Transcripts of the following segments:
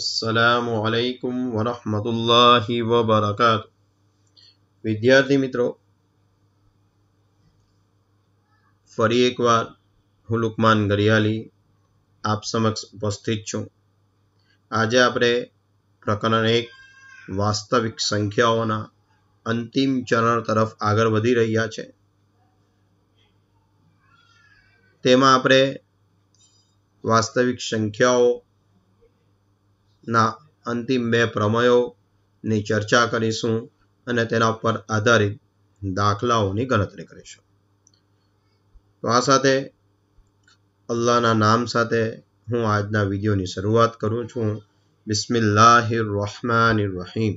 અસલામુ અલૈકુમ વરહમતુલ્લાહિ વબરકાત વિદ્યાર્થી મિત્રો ફરી એકવાર હું લુકમાન ગરિયાલી આપ સમક્ષ ઉપસ્થિત છું આજે આપણે પ્રકરણ એક વાસ્તવિક સંખ્યાઓના અંતિમ ચરણ તરફ આગળ વધી રહ્યા છે તેમાં આપણે વાસ્તવિક સંખ્યાઓ ના અંતિમ બે પ્રમેયોની ચર્ચા કરીશું અને તેના પર આધારિત દાખલાઓની ગણતરી કરીશું તો આ સાથે અલ્લાહના નામ સાથે હું આજના વિડીયોની શરૂઆત કરું છું બિસ્મિલ્લાહિર રહમાનિર રહીમ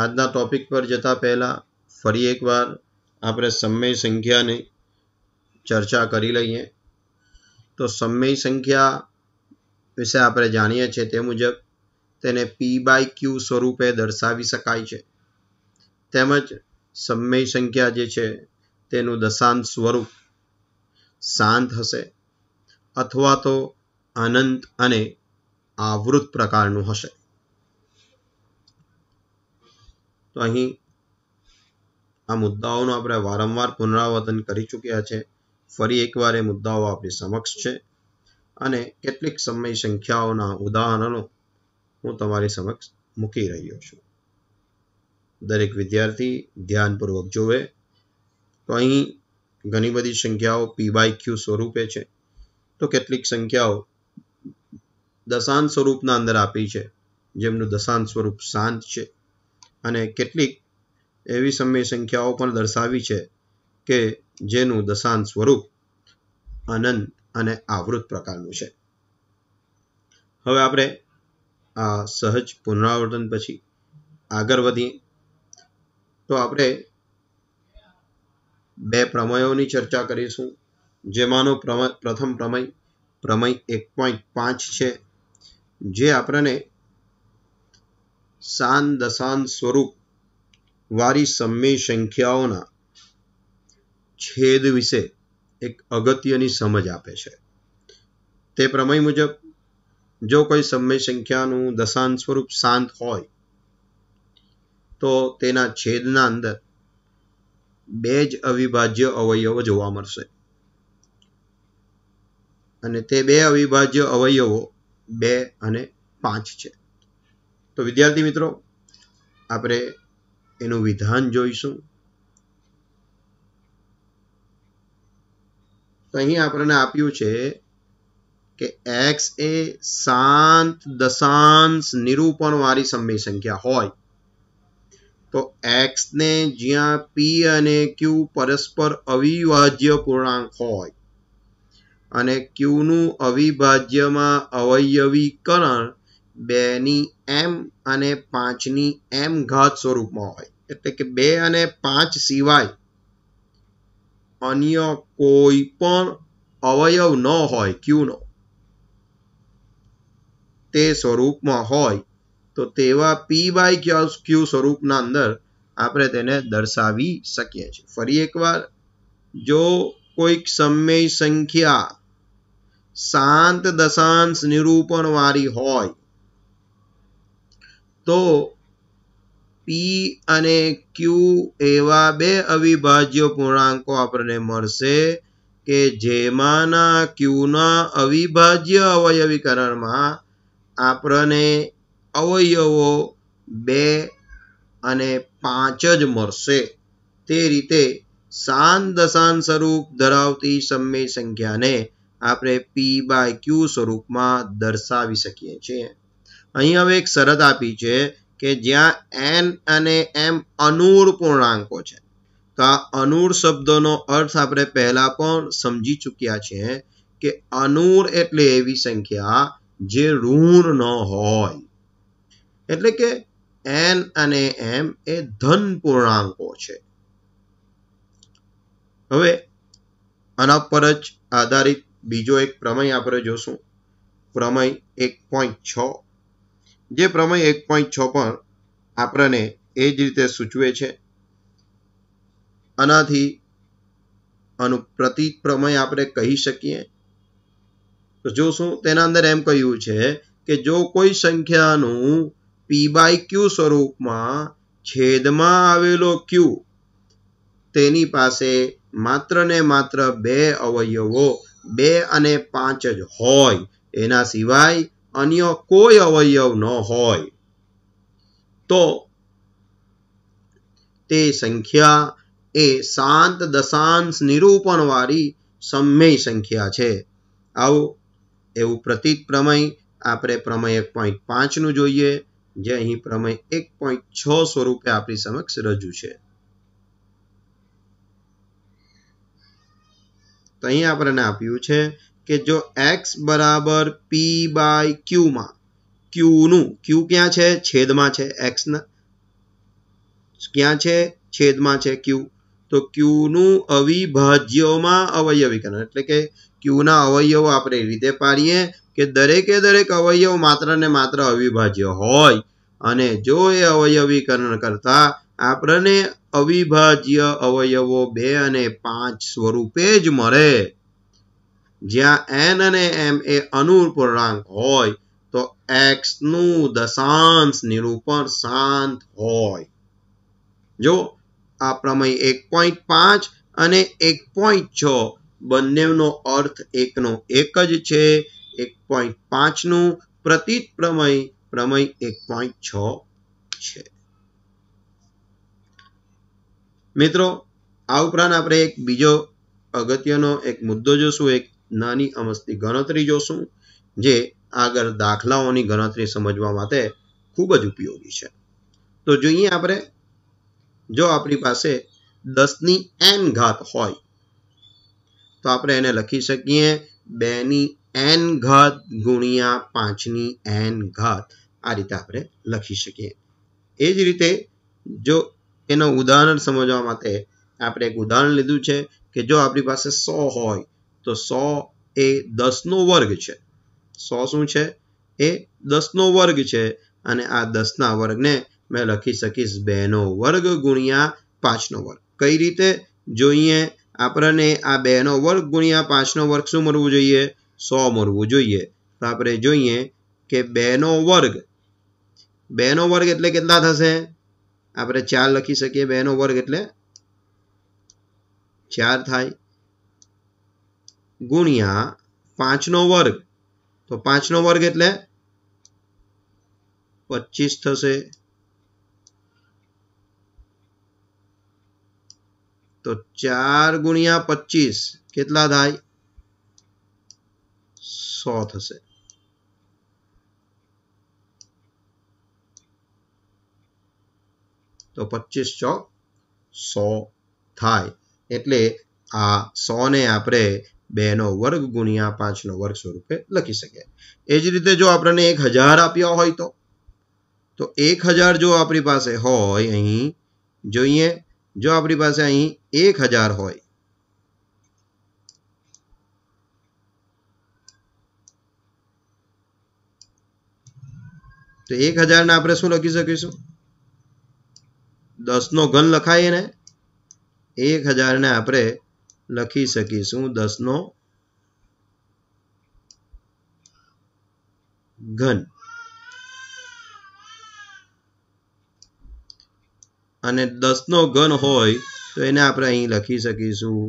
આજના ટોપિક પર જતા પહેલાં ફરી એકવાર આપણે સમય સંખ્યાની ચર્ચા કરી લઈએ તો સમય સંખ્યા વિશે આપણે જાણીએ છીએ તે મુજબ તેને પી બાય ક્યુ સ્વરૂપે દર્શાવી શકાય છે તેમજ સમય સંખ્યા જે છે તેનું દશાંત સ્વરૂપ શાંત હશે અથવા તો અનંત અને આવૃત પ્રકારનું હશે તો અહીં આ મુદ્દાઓનું આપણે વારંવાર પુનરાવર્તન કરી ચૂક્યા છે ફરી એકવાર એ મુદ્દાઓ આપણી સમક્ષ છે અને કેટલીક સમય સંખ્યાઓના ઉદાહરણો હું તમારી સમક્ષ મૂકી રહ્યો છું દરેક વિદ્યાર્થી ધ્યાનપૂર્વક જોવે તો અહીં ઘણી બધી સંખ્યાઓ પી બાય ક્યુ સ્વરૂપે છે તો કેટલીક સંખ્યાઓ દશાંત સ્વરૂપના અંદર આપી છે જેમનું દશાંત સ્વરૂપ શાંત છે અને કેટલીક એવી સમય સંખ્યાઓ પણ દર્શાવી છે કે જેનું દશાંત સ્વરૂપ અનંત અને આવૃત પ્રકારનું છે હવે આપણે આ સહજ પુનરાવર્તન પછી આગળ વધીએ તો આપણે બે પ્રમેયોની ચર્ચા કરીશું જેમાંનો પ્રથમ પ્રમેય પ્રમેય એક પોઈન્ટ પાંચ છે જે આપણને સાન દશાન સ્વરૂપ વારી સમય સંખ્યાઓના છેદ વિશે એક અગત્યની સમજ આપે છે તે પ્રમેય મુજબ જો કોઈ સમય સંખ્યાનું દશાન સ્વરૂપ શાંત હોય તો તેના છેદના અંદર બે જ અવિભાજ્ય અવયવો જોવા મળશે અને તે બે અવિભાજ્ય અવયવો બે અને પાંચ છે તો વિદ્યાર્થી મિત્રો આપણે એનું વિધાન જોઈશું તો અહીં આપણને આપ્યું છે કે એક્સ એ શાંત દશાંશ વાળી સમય સંખ્યા હોય તો એક્સ ને જ્યાં પી અને ક્યુ પરસ્પર અવિભાજ્ય પૂર્ણાંક હોય અને ક્યુ નું અવિભાજ્યમાં અવયવીકરણ બેની એમ અને પાંચની એમ ઘાત સ્વરૂપમાં હોય એટલે કે બે અને પાંચ સિવાય અન્ય કોઈ પણ અવયવ ન હોય ક્યુનો તે સ્વરૂપમાં હોય તો તેવા પી બાય ક્યુ સ્વરૂપના અંદર આપણે તેને દર્શાવી શકીએ છીએ ફરી એકવાર જો કોઈક સમય સંખ્યા શાંત દશાંશ નિરૂપણવાળી હોય તો પી અને ક્યુ એવા બે અવિભાજ્ય પૂર્ણાંકો આપણને મળશે કે જેમાંના ક્યુના અવિભાજ્ય અવયવીકરણમાં આપણને અવયવો બે અને પાંચ જ મળશે તે રીતે સાન દશાન સ્વરૂપ ધરાવતી સમય સંખ્યાને આપણે પી બાય ક્યુ સ્વરૂપમાં દર્શાવી શકીએ છીએ અહીં હવે એક શરત આપી છે કે જ્યાં એન અને એમ અનુર પૂર્ણાંકો છે તો આ અનુર શબ્દનો અર્થ આપણે પહેલા પણ સમજી ચૂક્યા છે કે અનુર એટલે એવી સંખ્યા જે ઋણ ન હોય એટલે કે એન અને એમ એ ધન પૂર્ણાંકો છે હવે આના પર જ આધારિત બીજો એક પ્રમેય આપણે જોશું પ્રમેય એક પોઈન્ટ છ જે પ્રમેય એક પોઈન્ટ છ પણ આપણને એ જ રીતે સૂચવે છે આનાથી આનું પ્રતીક પ્રમેય આપણે કહી શકીએ તો જો શું તેના અંદર એમ કહ્યું છે કે જો કોઈ સંખ્યાનું પી બાય ક્યુ સ્વરૂપમાં છેદમાં આવેલો ક્યુ તેની પાસે માત્ર ને માત્ર બે અવયવો બે અને પાંચ જ હોય એના સિવાય અન્ય કોઈ અવયવ ન હોય તો તે સંખ્યા એ શાંત દશાંશ નિરૂપણવાળી સંમેય સંખ્યા છે આવું એવું પ્રતીત પ્રમેય આપણે પ્રમેય એક પોઈન્ટ પાંચનું જોઈએ જે અહીં પ્રમેય એક પોઈન્ટ છ સ્વરૂપે આપણી સમક્ષ રજૂ છે તો અહીં આપણને આપ્યું છે કે જો એક્સ બરાબર પી બાય ક્યુમાં ક્યુનું ક્યુ ક્યાં છે છેદમાં છે એક્સના ક્યાં છે છેદમાં છે ક્યુ તો ક્યુનું અવિભાજ્યમાં અવયવીકરણ એટલે કે ક્યુના અવયવો આપણે એ રીતે પાડીએ કે દરેકે દરેક અવયવ માત્ર ને માત્ર અવિભાજ્ય હોય અને જો એ અવયવીકરણ કરતા આપણને અવિભાજ્ય અવયવો બે અને પાંચ સ્વરૂપે જ મળે જ્યાં એન અને એમ એ અનુપૂર્ણાંક હોય તો નું દશાંશ નિરૂપણ શાંત હોય જો આ પ્રમેય એક પોઈન્ટ પાંચ અને એક પોઈન્ટ છ બંનેનો અર્થ એકનો એક જ છે એક પોઈન્ટ પાંચનું પ્રતીત પ્રમેય પ્રમેય એક પોઈન્ટ છ છે મિત્રો આ ઉપરાંત આપણે એક બીજો અગત્યનો એક મુદ્દો જોશું એક નાની અમસ્તી ગણતરી જોશું જે આગળ દાખલાઓની ગણતરી સમજવા માટે ખૂબ જ ઉપયોગી છે તો જોઈએ આપણે જો આપણી પાસે દસની એન ઘાત હોય તો આપણે એને લખી શકીએ બેની એન ઘાત ગુણ્યા પાંચની એન ઘાત આ રીતે આપણે લખી શકીએ એ જ રીતે જો એનો ઉદાહરણ સમજવા માટે આપણે એક ઉદાહરણ લીધું છે કે જો આપણી પાસે સો હોય તો સો એ દસનો વર્ગ છે સો શું છે એ દસનો વર્ગ છે અને આ દસના વર્ગને મેં લખી શકીશ બેનો વર્ગ ગુણ્યા પાંચનો વર્ગ કઈ રીતે જોઈએ આપણને આ બેનો વર્ગ ગુણ્યા પાંચનો વર્ગ શું મળવું જોઈએ સો મળવું જોઈએ તો આપણે જોઈએ કે બેનો વર્ગ બેનો વર્ગ એટલે કેટલા થશે આપણે ચાર લખી શકીએ બેનો વર્ગ એટલે ચાર થાય ગુણ્યા પાંચનો વર્ગ તો પાંચનો વર્ગ એટલે પચીસ થશે તો ચાર ગુણ્યા પચીસ કેટલા થાય સો થશે તો પચીસ ચોક સો થાય એટલે આ સો ને આપણે બેનો વર્ગ ગુણ્યા પાંચનો વર્ગ સ્વરૂપે લખી શકાય એ જ રીતે જો આપણને એક હજાર આપ્યો હોય તો તો એક હજાર જો આપણી પાસે હોય અહીં જોઈએ જો આપણી પાસે અહીં એક હજાર હોય તો એક હજારને આપણે શું લખી શકીશું દસનો ઘન લખાય ને એક હજાર ને આપણે લખી શકીશું દસનો ઘન અને દસનો ઘન હોય તો એને આપણે અહીં લખી શકીશું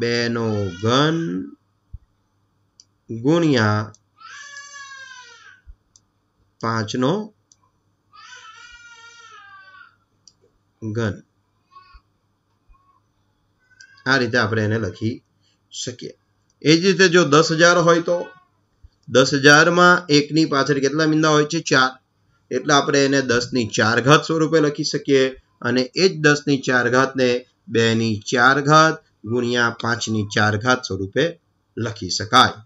બે નો ઘન ગુણ્યા પાંચનો ઘન આ રીતે આપણે એને લખી શકીએ એ જ રીતે જો દસ હજાર હોય તો દસ હજારમાં એકની પાછળ કેટલા મીંદા હોય છે ચાર એટલે આપણે એને દસની ચાર ઘાત સ્વરૂપે લખી શકીએ અને એ જ દસની ચાર ઘાતને બેની ચાર ઘાત ગુણ્યા પાંચની ચાર ઘાત સ્વરૂપે લખી શકાય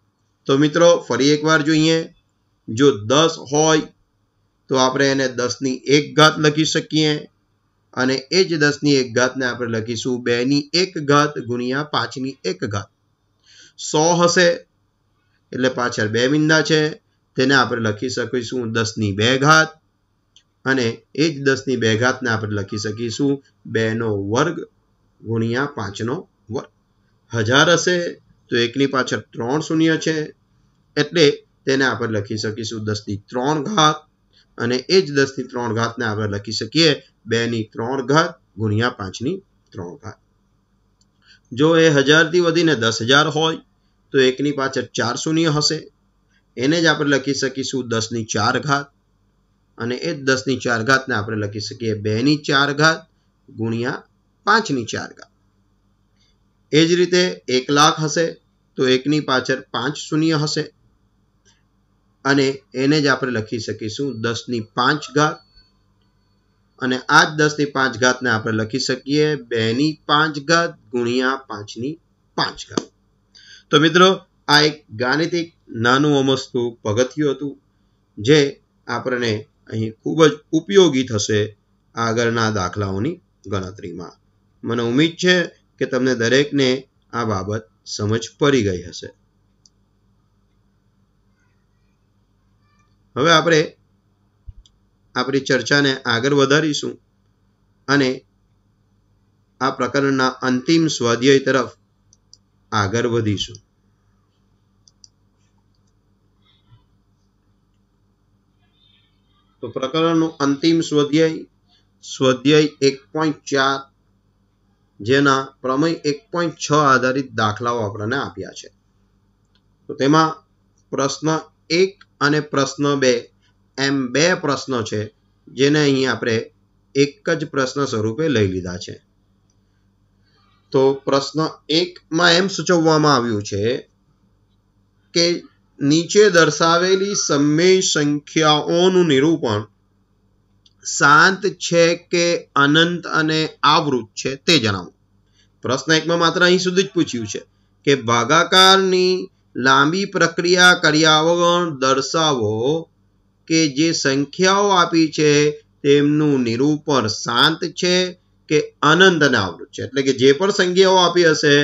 તો મિત્રો ફરી એકવાર જોઈએ જો દસ હોય તો આપણે એને દસની એક ઘાત લખી શકીએ અને એ જ દસની એક ઘાતને આપણે લખીશું બેની એક ઘાત ગુણ્યા પાંચની એક ઘાત સો હશે એટલે પાછળ બે મિંદા છે તેને આપણે લખી શકીશું દસની બે ઘાત અને એ જ દસની બે ઘાતને આપણે લખી શકીશું બેનો વર્ગ ગુણ્યા પાંચનો વર્ગ હજાર હશે તો એકની પાછળ ત્રણ શૂન્ય છે એટલે તેને આપણે લખી શકીશું દસની ત્રણ ઘાત અને એ જ દસની ત્રણ ઘાતને આપણે લખી શકીએ બે ની ત્રણ ઘાત ગુણ્યા પાંચ ની ત્રણ ઘાત જો એ હજાર થી વધીને દસ હજાર હોય તો એકની પાછળ ચાર શૂન્ય હશે એને જ આપણે લખી શકીશું દસની ચાર ઘાત અને એ દસ ની ચાર ઘાતને આપણે લખી શકીએ બે ની ચાર ઘાત ગુણ્યા પાંચની ચાર ઘાત એ જ રીતે એક લાખ હશે તો એકની પાછળ પાંચ શૂન્ય હશે અને એને જ આપણે લખી શકીશું દસની પાંચ ઘાત અને આ જ દસની પાંચ ઘાતને આપણે લખી શકીએ બેની પાંચ ઘાત ગુણ્યા પાંચની પાંચ ઘાત તો મિત્રો આ એક ગાણિતિક નાનું અમસ્તું પગથિયું હતું જે આપણને અહીં ખૂબ જ ઉપયોગી થશે આગળના દાખલાઓની ગણતરીમાં મને ઉમ્મીદ છે કે તમને દરેકને આ બાબત સમજ પડી ગઈ હશે હવે આપણે આપણી ચર્ચાને આગળ વધારીશું અને આ પ્રકરણના અંતિમ સ્વાધ્યાય તરફ આગળ વધીશું તો પ્રકરણનું અંતિમ સ્વાધ્યાય સ્વાધ્યાય એક પોઈન્ટ ચાર જેના પ્રમેય એક પોઈન્ટ છ આધારિત દાખલાઓ આપણને આપ્યા છે તો તેમાં પ્રશ્ન એક અને પ્રશ્ન બે એમ બે પ્રશ્નો છે જેને અહીં આપણે એક જ પ્રશ્ન સ્વરૂપે લઈ લીધા છે તો પ્રશ્ન એકમાં એમ સૂચવવામાં આવ્યું છે કે નીચે દર્શાવેલી સમય સંખ્યાઓનું નિરૂપણ શાંત છે કે અનંત અને આવૃત છે તે જણાવો પ્રશ્ન એકમાં માત્ર અહીં સુધી જ પૂછ્યું છે કે ભાગાકારની લાંબી પ્રક્રિયા કર્યા વગર દર્શાવો કે જે સંખ્યાઓ આપી છે તેમનું નિરૂપણ શાંત છે કે અનંતનાવૃત છે એટલે કે જે પણ સંખ્યાઓ આપી હશે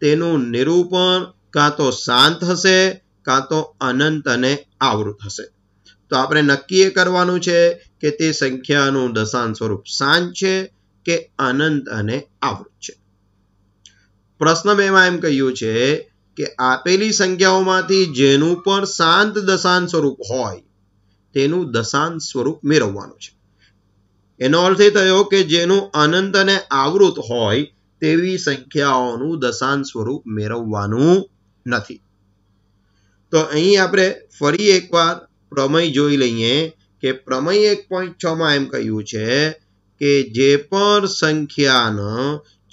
તેનું નિરૂપણ કાં તો શાંત હશે કાં તો અનંત અને આવૃત હશે તો આપણે નક્કી એ કરવાનું છે કે તે સંખ્યાનું દશાંત સ્વરૂપ શાંત છે કે અનંત અને આવૃત છે પ્રશ્ન મેં એમ કહ્યું છે કે આપેલી સંખ્યાઓમાંથી જેનું પણ શાંત દશાંત સ્વરૂપ હોય તેનું દશાંત સ્વરૂપ મેળવવાનું છે એનો અર્થ એ થયો કે જેનું અનંત આવૃત હોય તેવી સંખ્યાઓનું દશાંત સ્વરૂપ મેળવવાનું નથી તો અહીં આપણે ફરી એકવાર પ્રમેય જોઈ લઈએ કે પ્રમેય એક પોઈન્ટ છ માં એમ કહ્યું છે કે જે પણ સંખ્યાનો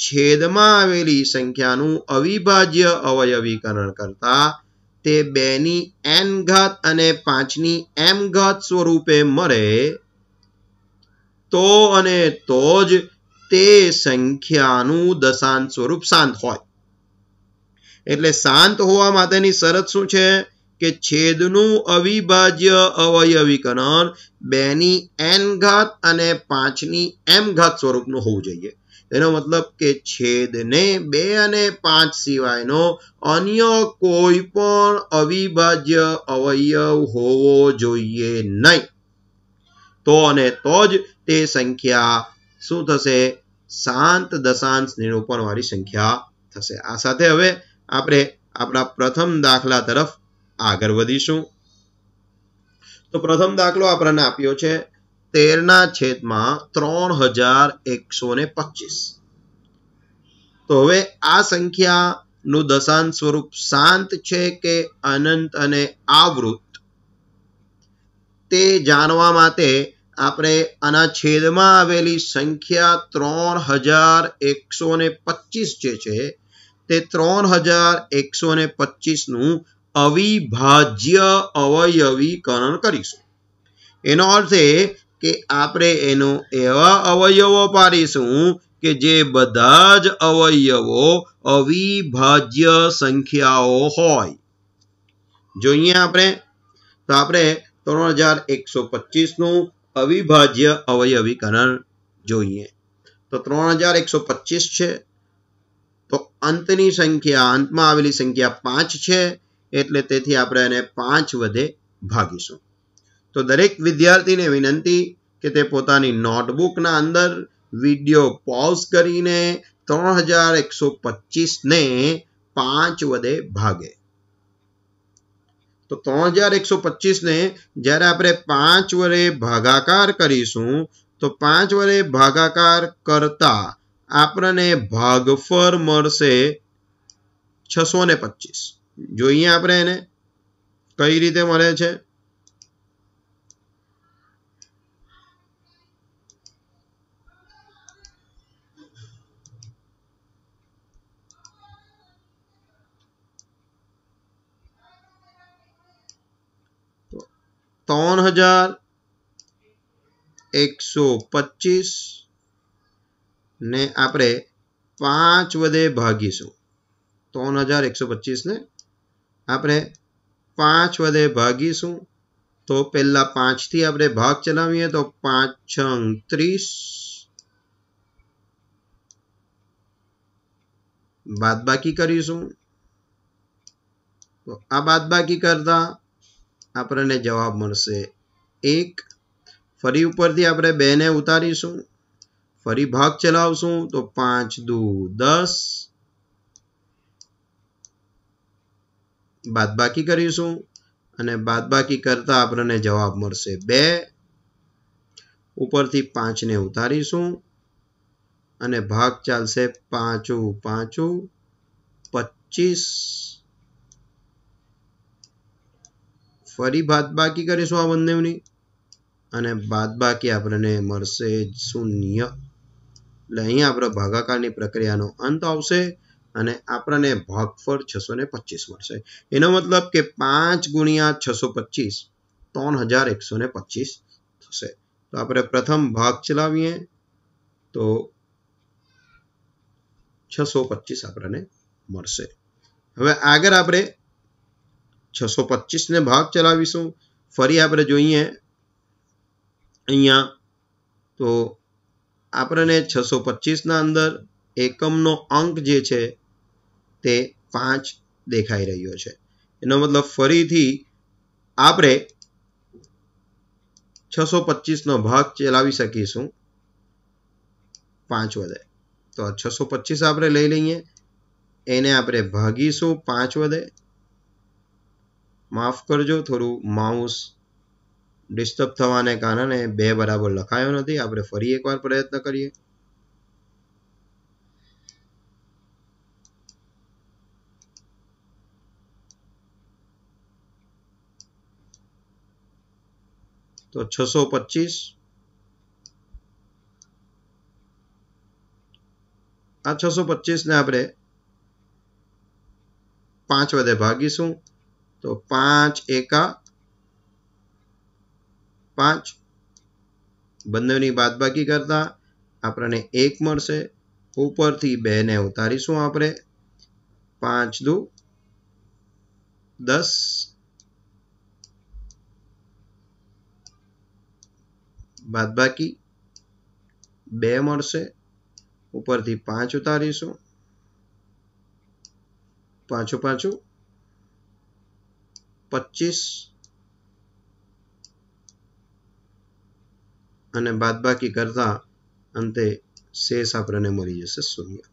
છેદમાં આવેલી સંખ્યાનું અવિભાજ્ય અવયવીકરણ કરતા તે બેની એન ઘાત અને પાંચની એમ ઘાત સ્વરૂપે મળે તો અને તો જ તે સંખ્યાનું દશાંત સ્વરૂપ શાંત હોય એટલે શાંત હોવા માટેની શરત શું છે કે છેદનું અવિભાજ્ય અવયવીકરણ બેની એન ઘાત અને પાંચની એમ ઘાત સ્વરૂપનું હોવું જોઈએ એનો મતલબ કે છેદને બે અને પાંચ સિવાયનો અન્ય કોઈ પણ અવિભાજ્ય અવયવ હોવો જોઈએ નહીં તો અને તો જ તે સંખ્યા શું થશે શાંત દશાંશ નિરૂપણવાળી સંખ્યા થશે આ સાથે હવે આપણે આપણા પ્રથમ દાખલા તરફ આગળ વધીશું તો પ્રથમ દાખલો આપણને આપ્યો છે તેરના છેદમાં ત્રણ હજાર એકસો ને પચીસ તો હવે આ સંખ્યાનું દશાંત સ્વરૂપ શાંત છે કે અનંત અને આવૃત તે જાણવા માટે આપણે આના છેદમાં આવેલી સંખ્યા ત્રણ હજાર એકસો ને પચીસ જે છે તે ત્રણ હજાર એકસો ને પચીસનું અવિભાજ્ય અવયવીકરણ કરીશું એનો અર્થ એ કે આપણે એનો એવા અવયવો પાડીશું કે જે બધા જ અવયવો અવિભાજ્ય સંખ્યાઓ હોય જોઈએ આપણે તો આપણે ત્રણ હજાર એકસો પચીસનું અવિભાજ્ય અવયવીકરણ જોઈએ તો ત્રણ હજાર એકસો પચીસ છે તો અંતની સંખ્યા અંતમાં આવેલી સંખ્યા પાંચ છે એટલે તેથી આપણે એને પાંચ વધે ભાગીશું તો દરેક વિદ્યાર્થીને વિનંતી કે તે પોતાની નોટબુકના અંદર વિડીયો પોઝ કરીને ત્રણ હજાર એકસો પચીસને પાંચ વડે ભાગે તો ત્રણ હજાર એકસો પચીસને જ્યારે આપણે પાંચ વડે ભાગાકાર કરીશું તો પાંચ વડે ભાગાકાર કરતા આપણને ભાગફળ મળશે છસો ને પચીસ જોઈએ આપણે એને કઈ રીતે મળે છે ત્રણ હજાર એકસો પચીસ ને આપણે પાંચ વડે ભાગીશું ત્રણ હજાર એકસો પચીસને આપણે પાંચ વડે ભાગીશું તો પહેલાં પાંચથી આપણે ભાગ ચલાવીએ તો પાંચ છ ત્રીસ બાદબાકી કરીશું તો આ બાદબાકી કરતા આપણને જવાબ મળશે એક ફરી ઉપરથી આપણે બેને ઉતારીશું ફરી ભાગ ચલાવશું તો પાંચ દુ દસ બાદબાકી કરીશું અને બાદબાકી કરતા આપણને જવાબ મળશે બે ઉપરથી પાંચને ઉતારીશું અને ભાગ ચાલશે પાંચું પાંચું પચીસ ફરી બાકી કરીશું આ બંનેની અને બાકી આપણને મળશે શૂન્ય એટલે અહીંયા આપણે ભાગાકારની પ્રક્રિયાનો અંત આવશે અને આપણને ભાગફળ છસો ને પચીસ મળશે એનો મતલબ કે પાંચ ગુણ્યા છસો પચીસ ત્રણ હજાર એકસો ને પચીસ થશે તો આપણે પ્રથમ ભાગ ચલાવીએ તો છસો પચીસ આપણને મળશે હવે આગળ આપણે છસો ને ભાગ ચલાવીશું ફરી આપણે જોઈએ અહીંયા તો આપણને છસો પચીસના અંદર એકમનો અંક જે છે તે પાંચ દેખાઈ રહ્યો છે એનો મતલબ ફરીથી આપણે છસો પચીસનો ભાગ ચલાવી શકીશું પાંચ વધે તો છસો પચીસ આપણે લઈ લઈએ એને આપણે ભાગીશું પાંચ વધે માફ કરજો થોડું માઉસ ડિસ્ટર્બ થવાને કારણે બે બરાબર લખાયો નથી આપણે ફરી એકવાર પ્રયત્ન કરીએ તો છસો પચીસ આ છસો પચીસ ને આપણે પાંચ વધે ભાગીશું તો પાંચ એકા પાંચ બંનેની બાદબાકી કરતા આપણને એક મળશે ઉપરથી બેને ઉતારીશું આપણે પાંચ દુ દસ બાદબાકી બે મળશે ઉપરથી પાંચ ઉતારીશું પાછું પાછું પચીસ અને બાદબાકી કરતા અંતે શેષ આપણને મળી જશે શૂન્ય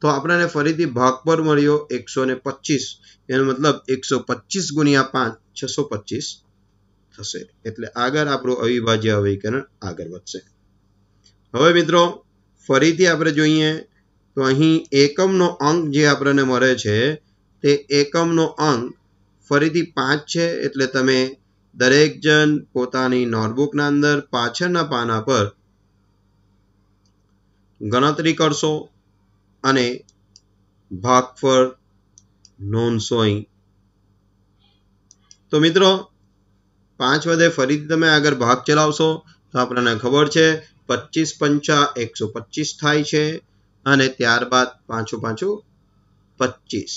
તો આપણને ફરીથી ભાગ પર મળ્યો એકસો ને પચીસ એનો મતલબ એકસો પચીસ ગુણ્યા પાંચ છસો પચીસ થશે એટલે આગળ આપણું અવિભાજ્ય અવયકરણ આગળ વધશે હવે મિત્રો ફરીથી આપણે જોઈએ તો અહીં એકમનો અંક જે આપણને મળે છે તે એકમનો અંક ફરીથી પાંચ છે એટલે તમે દરેક જણ પોતાની નોટબુકના અંદર પાછળના પાના પર ગણતરી કરશો અને ભાગફળ નોંધશો અહીં તો મિત્રો પાંચ વધે ફરીથી તમે આગળ ભાગ ચલાવશો તો આપણને ખબર છે પચીસ પંચા એકસો પચીસ થાય છે અને ત્યારબાદ પાછું પાછું પચીસ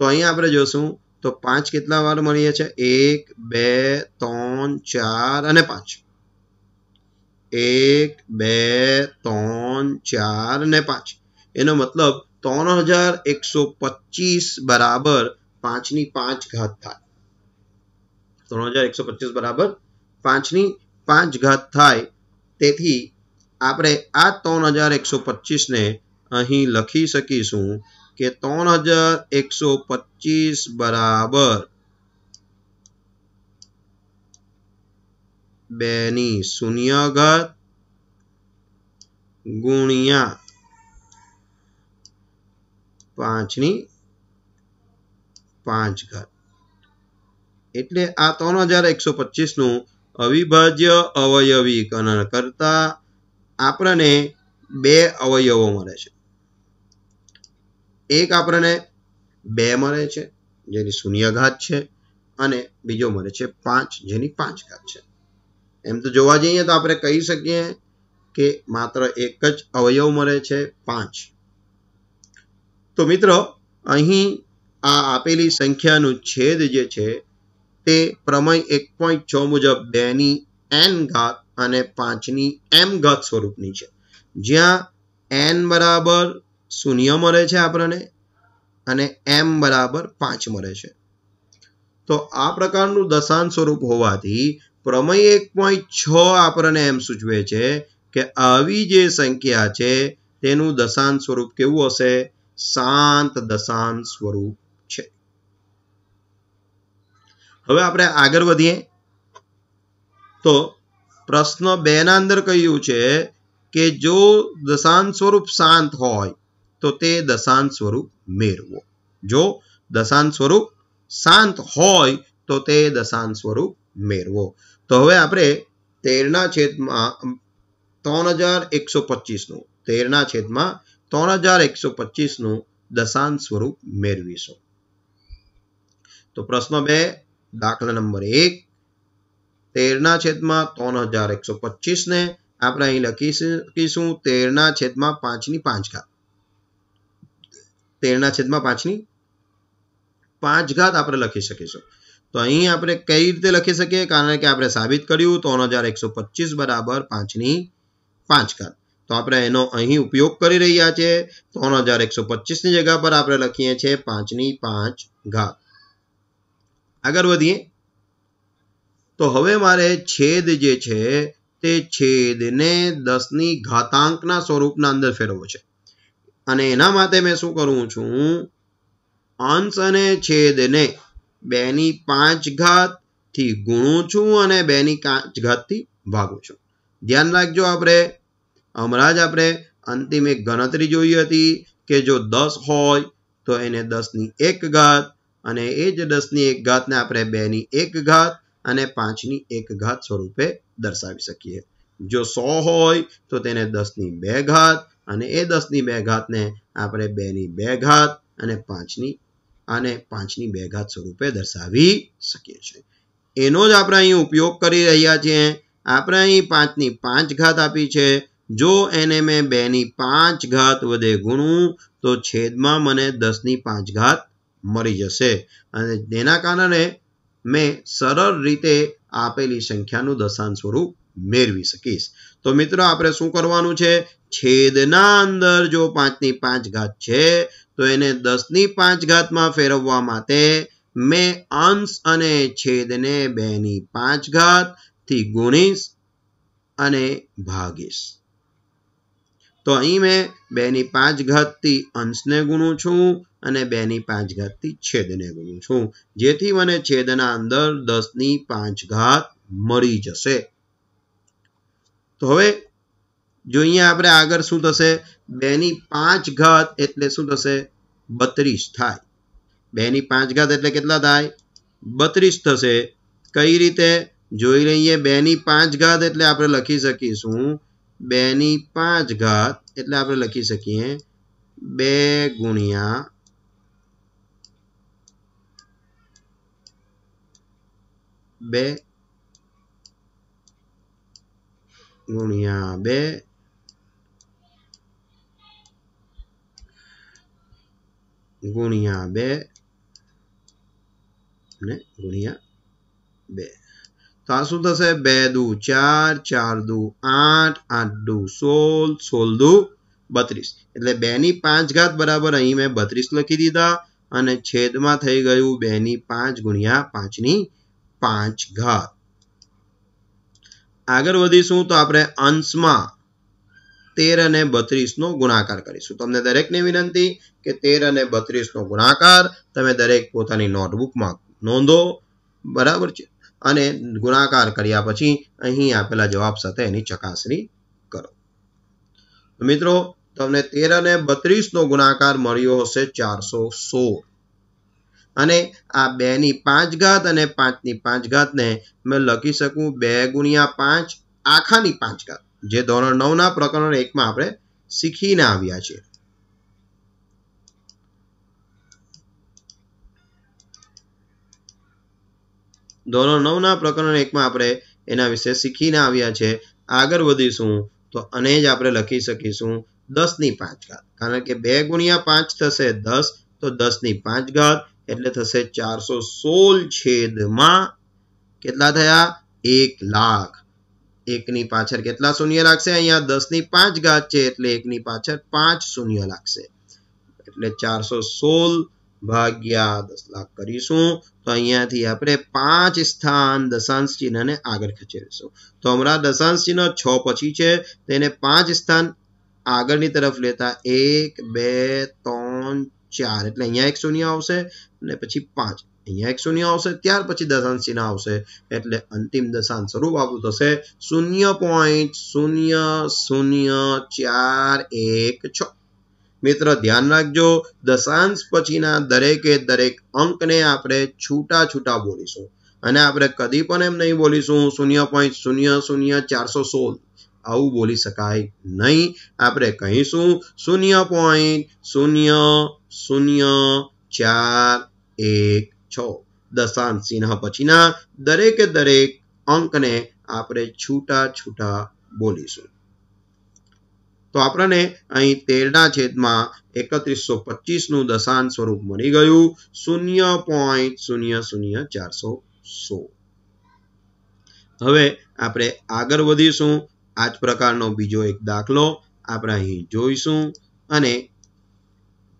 તો અહીંયા આપણે જોશું તો પાંચ કેટલા વાર મળીએ છે એક બે ત્રણ ચાર અને પાંચ એક બે ત્રણ ચાર ને પાંચ એનો મતલબ ત્રણ હજાર એકસો પચીસ બરાબર પાંચની પાંચ ઘાત થાય ત્રણ હજાર એકસો પચીસ બરાબર પાંચની પાંચ ઘાત થાય તેથી આપણે આ ત્રણ હજાર એકસો પચીસને અહીં લખી શકીશું કે ત્રણ હજાર એકસો પચીસ બરાબર બેની શૂન્ય ઘાત ગુણ્યા ની પાંચ ઘાત એટલે આ ત્રણ હજાર એકસો નું અવિભાજ્ય અવયવીકરણ કરતા આપણને બે અવયવો મળે છે એક આપણને બે મળે છે જેની શૂન્યઘાત છે અને બીજો મળે છે પાંચ જેની પાંચ ઘાત છે એમ તો જોવા જઈએ તો આપણે કહી શકીએ કે માત્ર એક જ અવયવ મળે છે પાંચ તો મિત્રો અહીં આ આપેલી સંખ્યાનું છેદ જે છે તે પ્રમેય એક પોઈન્ટ છ મુજબ બેની એન ઘાત અને પાંચની એમ ઘાત સ્વરૂપની છે જ્યાં એન બરાબર શૂન્ય મળે છે આપણને અને એમ બરાબર પાંચ મળે છે તો આ પ્રકારનું દશાંત સ્વરૂપ હોવાથી પ્રમેય એક પોઈન્ટ છ આપણને એમ સૂચવે છે કે આવી જે સંખ્યા છે તેનું દશાંશ સ્વરૂપ કેવું હશે શાંત દશાંત સ્વરૂપ છે હવે આપણે આગળ વધીએ તો પ્રશ્ન બે ના અંદર કહ્યું છે કે જો દશાંત સ્વરૂપ શાંત હોય તો તે દશાંત સ્વરૂપ મેળવો જો દશાંત સ્વરૂપ શાંત હોય તો તે દશાંત સ્વરૂપ મેળવો તો હવે આપણે તેરના છેદમાં ત્રણ હજાર એકસો પચીસનું તેરના છેદમાં ત્રણ હજાર એકસો પચીસનું દશાંત સ્વરૂપ મેળવીશું તો પ્રશ્ન બે દાખલા નંબર એક તેરના છેદમાં ત્રણ હજાર એકસો પચીસને આપણે અહીં લખીશું તેરના છેદમાં પાંચની પાંચ ઘાત તેરના છેદમાં પાંચની પાંચ ઘાત આપણે લખી શકીશું તો અહીં આપણે કઈ રીતે લખી શકીએ કારણ કે આપણે સાબિત કર્યું ત્રણ હજાર એકસો પચીસ બરાબર પાંચની પાંચ ઘાત તો આપણે એનો અહીં ઉપયોગ કરી રહ્યા છીએ ત્રણ હજાર એકસો પચીસની જગ્યા પર આપણે લખીએ છીએ પાંચની પાંચ ઘાત આગળ વધીએ તો હવે મારે છેદ જે છે તે છેદને દસની ઘાતાંકના સ્વરૂપના અંદર ફેરવવો છે અને એના માટે મેં શું કરું છું અંશ અને છેદને બેની પાંચ ઘાતથી ગુણું છું અને બેની પાંચ ઘાતથી ભાગું છું ધ્યાન રાખજો આપણે હમણાં જ આપણે અંતિમ એક ગણતરી જોઈ હતી કે જો દસ હોય તો એને દસની એક ઘાત અને એ જ દસની એક ઘાતને આપણે બેની એક ઘાત અને પાંચની એક ઘાત સ્વરૂપે દર્શાવી શકીએ જો સો હોય તો તેને દસની બે ઘાત અને એ દસની બે ઘાતને આપણે બેની બે ઘાત અને પાંચની અને પાંચની બે ઘાત સ્વરૂપે દર્શાવી શકીએ છીએ એનો જ આપણે અહીં ઉપયોગ કરી રહ્યા છીએ આપણે અહીં પાંચની પાંચ ઘાત આપી છે જો એને મેં બેની પાંચ ઘાત વધે ગુણું તો છેદમાં મને દસની પાંચ ઘાત મળી જશે અને તેના કારણે મેં સરળ રીતે આપેલી સંખ્યાનું દશાંશ સ્વરૂપ મેળવી શકીશ તો મિત્રો આપણે શું કરવાનું છે છેદના અંદર જો પાંચની પાંચ ઘાત છે તો એને દસની પાંચ ઘાતમાં ફેરવવા માટે મેં અંશ અને છેદને બેની પાંચ ઘાતથી ગુણીશ અને ભાગીશ તો અહીં મેં બેની પાંચ ઘાતથી અંશને ગુણું છું અને બે ની પાંચ ઘાતથી છેદને ગુણું છું જેથી મને છેદના અંદર દસ ની પાંચ ઘાત મળી જશે તો હવે જોઈએ આપણે આગળ શું થશે બેની પાંચ ઘાત એટલે શું થશે બત્રીસ થાય બેની પાંચ ઘાત એટલે કેટલા થાય બત્રીસ થશે કઈ રીતે જોઈ લઈએ બેની પાંચ ઘાત એટલે આપણે લખી શકીશું બેની પાંચ ઘાત એટલે આપણે લખી શકીએ બે ગુણ્યા બે ગુણ્યા બે ગુણ્યા બે અને ગુણ્યા બે તો આ શું થશે બે દુ ચાર ચાર દુ આઠ આઠ દુ સોળ સોળ દુ બત્રીસ એટલે બે ની પાંચ ઘાત બરાબર અહીં મેં બત્રીસ લખી દીધા અને છેદમાં થઈ ગયું બે ની પાંચ ગુણ્યા પાંચ ની પાંચ ઘાત આગળ વધીશું તો આપણે અંશમાં તેર અને બત્રીસનો ગુણાકાર કરીશું તમને દરેકને વિનંતી કે તેર અને બત્રીસનો ગુણાકાર તમે દરેક પોતાની નોટબુકમાં નોંધો બરાબર છે અને ગુણાકાર કર્યા પછી અહીં આપેલા જવાબ સાથે એની ચકાસણી કરો મિત્રો તમને તેર અને બત્રીસનો ગુણાકાર મળ્યો હશે ચારસો સોળ અને આ બેની પાંચ ઘાત અને પાંચની પાંચ ઘાતને મેં લખી શકું બે ગુણ્યા પાંચ આખાની પાંચ ઘાત જે ધોરણ નવના પ્રકરણ એકમાં આપણે શીખીને આવ્યા છીએ ધોરણ નવના પ્રકરણ એકમાં આપણે એના વિશે શીખીને આવ્યા છે આગળ વધીશું તો અને જ આપણે લખી શકીશું દસ ની પાંચ ઘાત કારણ કે બે ગુણ્યા પાંચ થશે દસ તો દસ ની પાંચ ઘાત એટલે થશે ચારસો સોળ છેદમાં કેટલા થયા એક લાખ એકની પાછળ કેટલા શૂન્ય લાગશે અહીંયા દસની પાંચ ઘાત છે એટલે એકની પાછળ પાંચ શૂન્ય લાગશે એટલે ચારસો સોળ ભાગ્યા દસ લાખ કરીશું તો અહીંયાથી આપણે પાંચ સ્થાન દશાંશ ચિહ્નને આગળ ખસેડીશું તો હમણાં દશાંશ ચિહ્ન છ પછી છે તેને પાંચ સ્થાન આગળની તરફ લેતા એક બે ત્રણ ચાર એટલે અહીંયા એક શૂન્ય આવશે અને પછી પાંચ અહીંયા એક શૂન્ય આવશે ત્યાર પછી દશાંશ ચિહ્ન આવશે એટલે અંતિમ દશાંશ સ્વરૂપ આપવું થશે શૂન્ય પોઈન્ટ શૂન્ય શૂન્ય ચાર એક છ મિત્ર ધ્યાન રાખજો દશાંશ પછીના દરેકે દરેક અંકને આપણે છૂટા છૂટા બોલીશું અને આપણે કદી પણ એમ નહીં બોલીશું શૂન્ય પોઈન્ટ શૂન્ય શૂન્ય ચારસો સોળ આવું બોલી શકાય નહીં આપણે કહીશું શૂન્ય પોઈન્ટ શૂન્ય શૂન્ય ચાર એક છ દશાંશ ચિહ્ન પછીના દરેકે દરેક અંકને આપણે છૂટા છૂટા બોલીશું તો આપણને અહીં તેરના છેદમાં એકત્રીસો પચીસનું દશાંશ સ્વરૂપ મળી ગયું શૂન્ય પોઈન્ટ શૂન્ય શૂન્ય ચારસો સોળ હવે આપણે આગળ વધીશું આ જ પ્રકારનો બીજો એક દાખલો આપણે અહીં જોઈશું અને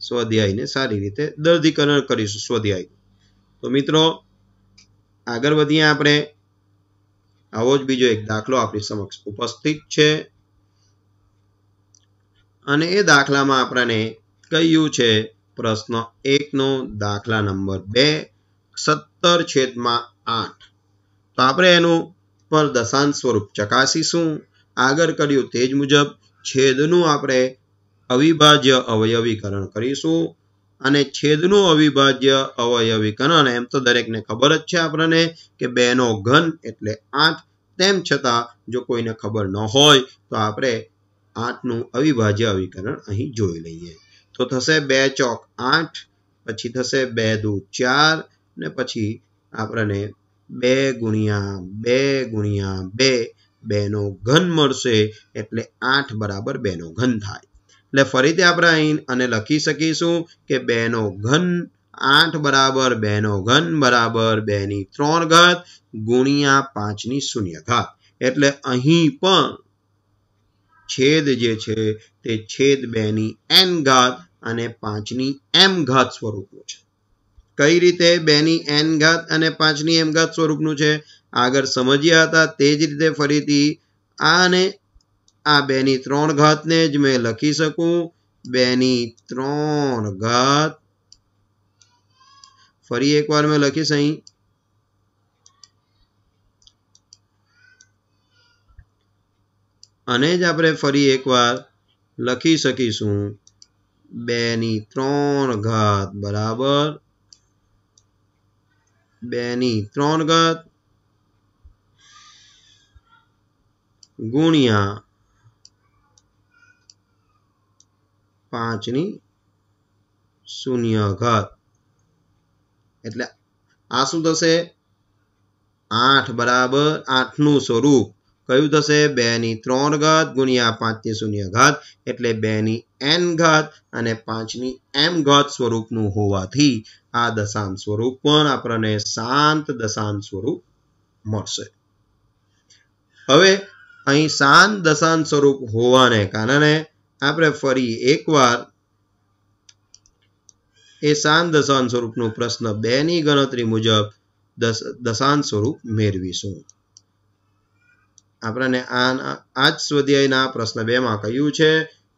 સ્વાધ્યાયને સારી રીતે દર્દીકરણ કરીશું સ્વાધ્યાય તો મિત્રો આગળ વધીએ આપણે આવો જ બીજો એક દાખલો આપણી સમક્ષ ઉપસ્થિત છે અને એ દાખલામાં આપણને કહ્યું છે પ્રશ્ન એકનો દાખલા નંબર બે સત્તર છેદમાં આઠ તો આપણે એનું પર દશાંત સ્વરૂપ ચકાસીશું આગળ કર્યું તે જ મુજબ છેદનું આપણે અવિભાજ્ય અવયવીકરણ કરીશું અને છેદનું અવિભાજ્ય અવયવીકરણ એમ તો દરેકને ખબર જ છે આપણને કે બેનો ઘન એટલે આઠ તેમ છતાં જો કોઈને ખબર ન હોય તો આપણે આઠનું અવિભાજ્ય અવિકરણ અહીં જોઈ લઈએ તો થશે બે ચોક આઠ પછી થશે બે દુ ચાર ને પછી આપણને બે ગુણ્યા બે ગુણ્યા બે બેનો ઘન મળશે એટલે આઠ બરાબર બેનો ઘન થાય એટલે ફરીથી આપણે અહીં અને લખી શકીશું કે બેનો ઘન આઠ બરાબર બેનો ઘન બરાબર બેની ત્રણ ઘાત ગુણ્યા પાંચની શૂન્ય ઘાત એટલે અહીં પણ છેદ જે છે તે છેદ બેની એન ઘાત અને પાંચની એમ ઘાત સ્વરૂપનું છે કઈ રીતે બેની એન ઘાત અને પાંચની એમ ઘાત સ્વરૂપનું છે આગળ સમજ્યા હતા તે જ રીતે ફરીથી આ અને આ બે ની ત્રણ ઘાત ને જ મેં લખી શકું બે ની ત્રણ ઘાત ફરી એક વાર મેં લખીશ અહીં અને જ આપણે ફરી એક વાર લખી શકીશું બે ની ત્રણ ઘાત બરાબર બે ની ત્રણ ઘાત ગુણ્યા પાંચની શૂન્ય ઘાત એટલે આ શું થશે આઠ બરાબર આઠનું સ્વરૂપ કયું થશે બેની ત્રણ ઘાત ગુણ્યા પાંચની શૂન્ય ઘાત એટલે બેની એન ઘાત અને પાંચની એમ ઘાત સ્વરૂપનું હોવાથી આ દશાંશ સ્વરૂપ પણ આપણને શાંત દશાંશ સ્વરૂપ મળશે હવે અહીં શાંત દશાંત સ્વરૂપ હોવાને કારણે આપણે ફરી એકવાર એ શાન દશાંશ સ્વરૂપનું પ્રશ્ન બે ની ગણતરી મુજબ દશાંશ સ્વરૂપ મેળવીશું આપણને આ સ્વાધ્યાયના પ્રશ્ન બેમાં કહ્યું છે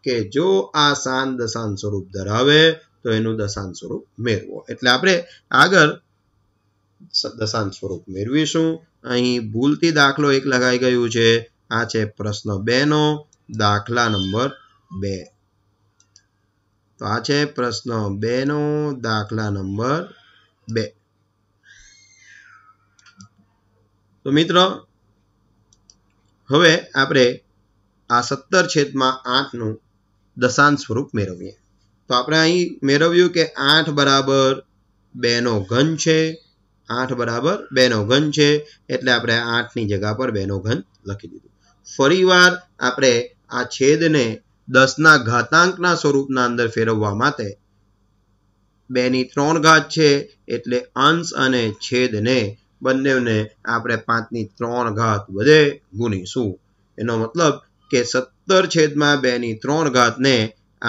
કે જો આ શાન દશાંશ સ્વરૂપ ધરાવે તો એનું દશાન સ્વરૂપ મેળવો એટલે આપણે આગળ દશાંશ સ્વરૂપ મેળવીશું અહીં ભૂલથી દાખલો એક લગાઈ ગયું છે આ છે પ્રશ્ન બે નો દાખલા નંબર બે તો આ છે પ્રશ્ન બે નો દાખલા નંબર બે તો મિત્ર હવે આપણે આ સત્તર છેદમાં આઠનું દશાંશ સ્વરૂપ મેળવીએ તો આપણે અહીં મેળવ્યું કે આઠ બરાબર બે નો ઘન છે આઠ બરાબર બે નો ઘન છે એટલે આપણે આઠની જગ્યા પર બે નો ઘન લખી દીધું ફરી વાર આપણે આ છેદને દસના ઘાતાંકના સ્વરૂપના અંદર ફેરવવા માટે બેની ત્રણ ઘાત છે એટલે અંશ અને છેદને બંનેને આપણે પાંચની ત્રણ ઘાત વધે ગુણીશું એનો મતલબ કે સત્તર છેદમાં બેની ત્રણ ઘાતને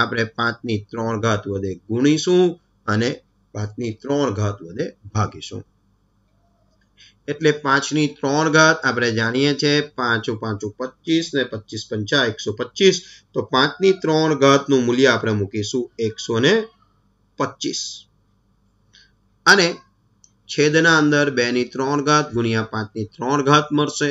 આપણે પાંચની ત્રણ ઘાત વધે ગુણીશું અને પાંચની ત્રણ ઘાત વધે ભાગીશું એટલે પાંચની ત્રણ ઘાત આપણે જાણીએ છીએ પાંચો પાંચો પચીસ ને પચીસ પંચા એકસો પચીસ તો પાંચની ત્રણ ઘાતનું મૂલ્ય આપણે મૂકીશું એકસો ને પચીસ અને છેદના અંદર બેની ત્રણ ઘાત ગુણ્યા પાંચની ત્રણ ઘાત મળશે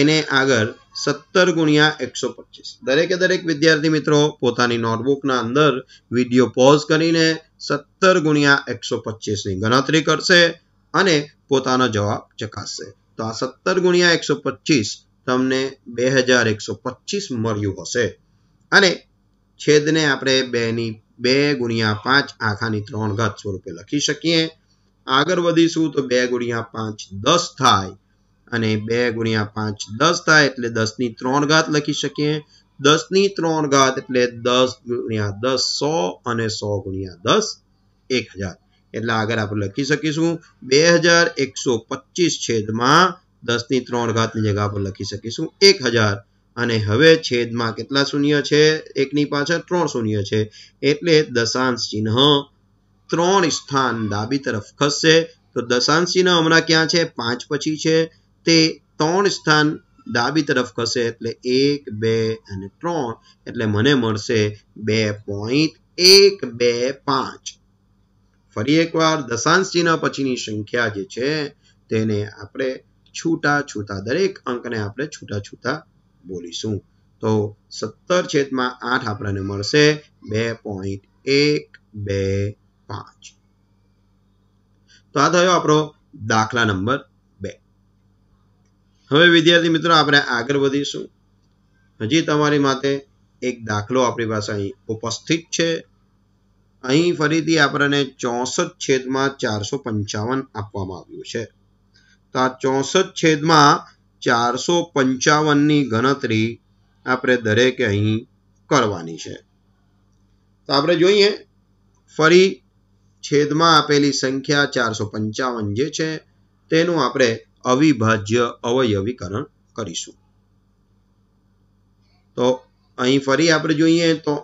એને આગળ સત્તર ગુણ્યા એકસો પચીસ દરેકે દરેક વિદ્યાર્થી મિત્રો પોતાની નોટબુકના અંદર વિડીયો પોઝ કરીને સત્તર ગુણ્યા એકસો પચીસની ગણતરી કરશે અને પોતાનો જવાબ ચકાસશે તો આ સત્તર ગુણ્યા એકસો પચીસ તમને બે હજાર એકસો પચીસ મળ્યું હશે અને છેદને આપણે બેની બે ગુણ્યા પાંચ આખાની ત્રણ ઘાત સ્વરૂપે લખી શકીએ આગળ વધીશું તો બે ગુણ્યા પાંચ દસ થાય અને બે ગુણ્યા પાંચ દસ થાય એટલે દસની ત્રણ ઘાત લખી શકીએ દસની ત્રણ ઘાત એટલે દસ ગુણ્યા દસ સો અને સો ગુણ્યા દસ એક હજાર એટલે આગળ આપણે લખી શકીશું બે હજાર એકસો પચીસ છેદમાં દસની ત્રણ ઘાતની જગ્યા પર લખી શકીશું એક હજાર અને હવે છેદમાં કેટલા શૂન્ય છે એકની પાછળ ત્રણ શૂન્ય છે એટલે દશાંશ ચિહ્ન ત્રણ સ્થાન ડાબી તરફ ખસશે તો દશાંશ ચિહ્ન હમણાં ક્યાં છે પાંચ પછી છે તે ત્રણ સ્થાન ડાબી તરફ ખસે એટલે એક બે અને ત્રણ એટલે મને મળશે બે પોઈન્ટ એક બે પાંચ ફરી એકવાર દશાંશ ચિહ્ન પછીની સંખ્યા જે છે તેને આપણે છૂટા છૂટા દરેક અંકને આપણે છૂટા છૂટા બોલીશું તો સત્તર છેદમાં આઠ આપણને મળશે બે પોઈન્ટ એક બે પાંચ તો આ થયો આપણો દાખલા નંબર બે હવે વિદ્યાર્થી મિત્રો આપણે આગળ વધીશું હજી તમારી માટે એક દાખલો આપણી પાસે અહીં ઉપસ્થિત છે અહીં ફરીથી આપણને ચોસઠ છેદમાં ચારસો પંચાવન આપવામાં આવ્યું છે તો આ ચોસઠ છેદમાં ચારસો પંચાવનની ગણતરી આપણે દરેકે અહીં કરવાની છે તો આપણે જોઈએ ફરી છેદમાં આપેલી સંખ્યા ચારસો પંચાવન જે છે તેનું આપણે અવિભાજ્ય અવયવીકરણ કરીશું તો અહીં ફરી આપણે જોઈએ તો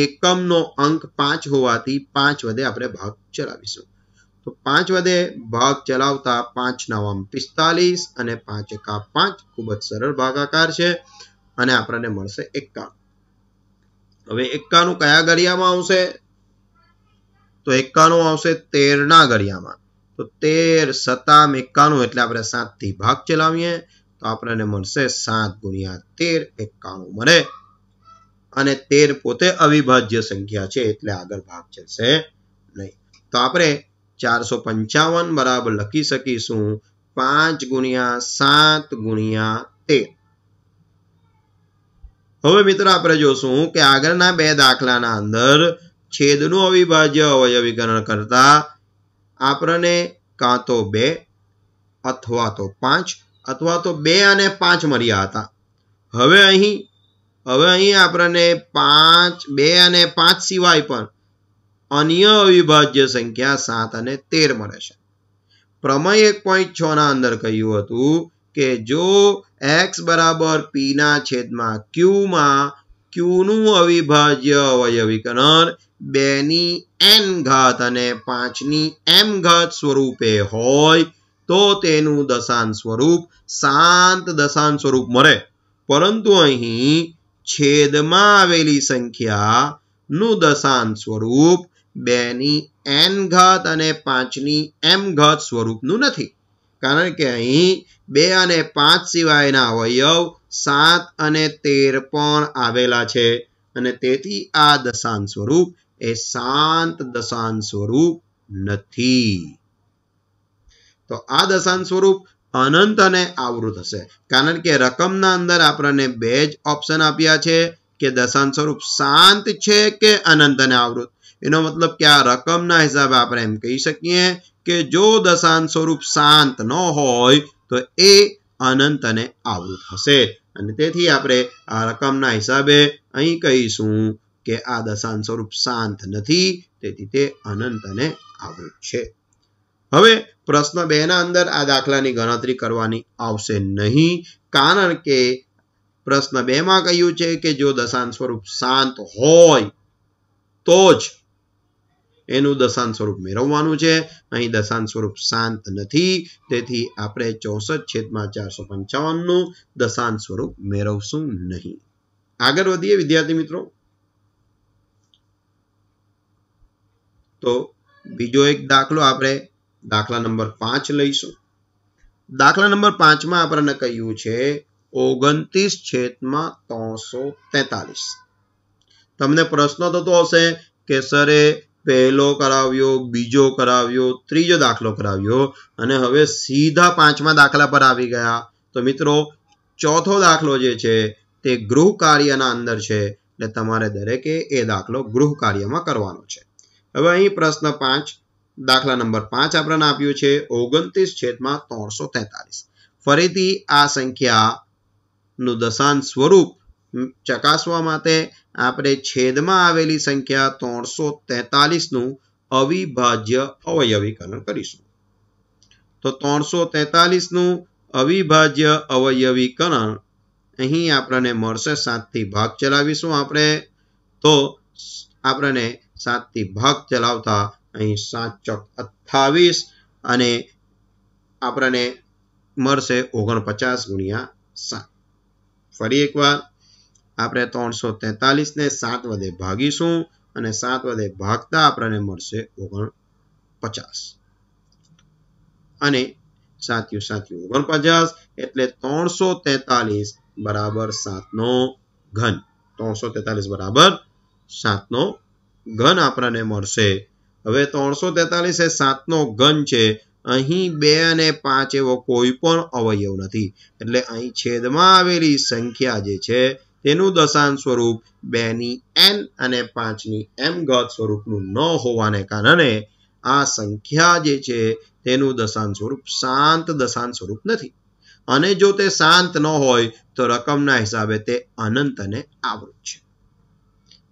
એકમનો અંક પાંચ હોવાથી પાંચ વડે આપણે ભાગ ચલાવીશું તો પાંચ વડે ભાગ ચલાવતા પાંચ નવામ પિસ્તાલીસ અને પાંચ એકા પાંચ ખૂબ જ સરળ ભાગાકાર છે અને આપણને મળશે એકાણું હવે એકાણું કયા ઘડિયામાં આવશે તો એકાનું આવશે તેરના ઘડિયામાં તો તેર સતામ એકાણું એટલે આપણે સાત થી ભાગ ચલાવીએ તો આપણને મળશે સાત ગુણ્યા તેર એકાણું મળે અને તેર પોતે અવિભાજ્ય સંખ્યા છે એટલે આગળ ભાગ જશે નહીં તો આપણે ચારસો પંચાવન બરાબર લખી શકીશું પાંચ ગુણ્યા સાત ગુણ્યા તેર હવે મિત્રો આપણે જોશું કે આગળના બે દાખલાના અંદર છેદનું અવિભાજ્ય અવયવીકરણ કરતા આપણને કાં તો બે અથવા તો પાંચ અથવા તો બે અને પાંચ મળ્યા હતા હવે અહીં હવે અહીં આપણને પાંચ બે અને પાંચ સિવાય પણ અન્ય અવિભાજ્ય સંખ્યા સાત અને તેર મળે છે પ્રમય એક પોઈન્ટ છ ના અંદર કહ્યું હતું કે જો એક્સ બરાબર પીના છેદમાં ક્યુમાં ક્યુનું અવિભાજ્ય અવયવીકરણ બેની એન ઘાત અને પાંચની એમ ઘાત સ્વરૂપે હોય તો તેનું દશાંત સ્વરૂપ શાંત દશાંત સ્વરૂપ મળે પરંતુ અહીં છેદમાં આવેલી સંખ્યાનું દશાંશ સ્વરૂપ બેની એન ઘાત અને પાંચની એમ ઘાત સ્વરૂપનું નથી કારણ કે અહીં બે અને પાંચ સિવાયના અવયવ સાત અને તેર પણ આવેલા છે અને તેથી આ દશાંશ સ્વરૂપ એ શાંત દશાંશ સ્વરૂપ નથી તો આ દશાંશ સ્વરૂપ અનંત અને આવૃત હશે કારણ કે રકમના અંદર આપણને બે જ ઓપ્શન આપ્યા છે કે દશાંત સ્વરૂપ શાંત છે કે અનંત અને આવૃત એનો મતલબ કે આ રકમના હિસાબે આપણે એમ કહી શકીએ કે જો દશાંત સ્વરૂપ શાંત ન હોય તો એ અનંત અને આવૃત હશે અને તેથી આપણે આ રકમના હિસાબે અહીં કહીશું કે આ દશાંત સ્વરૂપ શાંત નથી તેથી તે અનંત અને આવૃત છે હવે પ્રશ્ન બેના અંદર આ દાખલાની ગણતરી કરવાની આવશે નહીં કારણ કે પ્રશ્ન બેમાં કહ્યું છે કે જો દશાંત સ્વરૂપ શાંત હોય તો જ એનું દશાંત સ્વરૂપ મેળવવાનું છે અહીં દશાંત સ્વરૂપ શાંત નથી તેથી આપણે ચોસઠ છેદમાં ચારસો પંચાવનનું દશાંત સ્વરૂપ મેળવશું નહીં આગળ વધીએ વિદ્યાર્થી મિત્રો તો બીજો એક દાખલો આપણે દાખલા નંબર પાંચ લઈશું દાખલા નંબર પાંચમાં આપણને કહ્યું છે ઓગણત્રીસ છેદમાં ત્રણસો તેતાલીસ તમને પ્રશ્ન થતો હશે કે સરે પહેલો કરાવ્યો બીજો કરાવ્યો ત્રીજો દાખલો કરાવ્યો અને હવે સીધા પાંચમા દાખલા પર આવી ગયા તો મિત્રો ચોથો દાખલો જે છે તે ગૃહ કાર્યના અંદર છે એટલે તમારે દરેકે એ દાખલો ગૃહ કાર્યમાં કરવાનો છે હવે અહીં પ્રશ્ન પાંચ દાખલા નંબર પાંચ આપણને આપ્યું છે ઓગણત્રીસ છેદમાં ત્રણસો તેતાલીસ ફરીથી આ સંખ્યાનું દશાંશ સ્વરૂપ ચકાસવા માટે આપણે છેદમાં આવેલી સંખ્યા ત્રણસો તેતાલીસનું અવિભાજ્ય અવયવીકરણ કરીશું તો ત્રણસો તેતાલીસનું અવિભાજ્ય અવયવીકરણ અહીં આપણને મળશે સાતથી ભાગ ચલાવીશું આપણે તો આપણને સાતથી ભાગ ચલાવતા અહીં સાત ચોક અઠ્ઠાવીસ અને આપણને મળશે ઓગણપચાસ ગુણ્યા સાત ફરી એકવાર આપણે ત્રણસો તેતાલીસને સાત વડે ભાગીશું અને સાત વડે ભાગતા આપણને મળશે ઓગણપચાસ અને સાત્યું સાત્યું ઓગણપચાસ એટલે ત્રણસો તેતાલીસ બરાબર સાતનો ઘન ત્રણસો તેતાલીસ બરાબર સાતનો ઘન આપણને મળશે હવે ત્રણસો તેતાલીસ એ સાતનો ઘન છે અહીં બે અને પાંચ એવો કોઈ પણ અવયવ નથી એટલે અહીં છેદમાં આવેલી સંખ્યા જે છે તેનું દશાંત સ્વરૂપ બેની એન અને પાંચની એમ ગત સ્વરૂપનું ન હોવાને કારણે આ સંખ્યા જે છે તેનું દશાંત સ્વરૂપ શાંત દશાંત સ્વરૂપ નથી અને જો તે શાંત ન હોય તો રકમના હિસાબે તે અનંતને આવૃત છે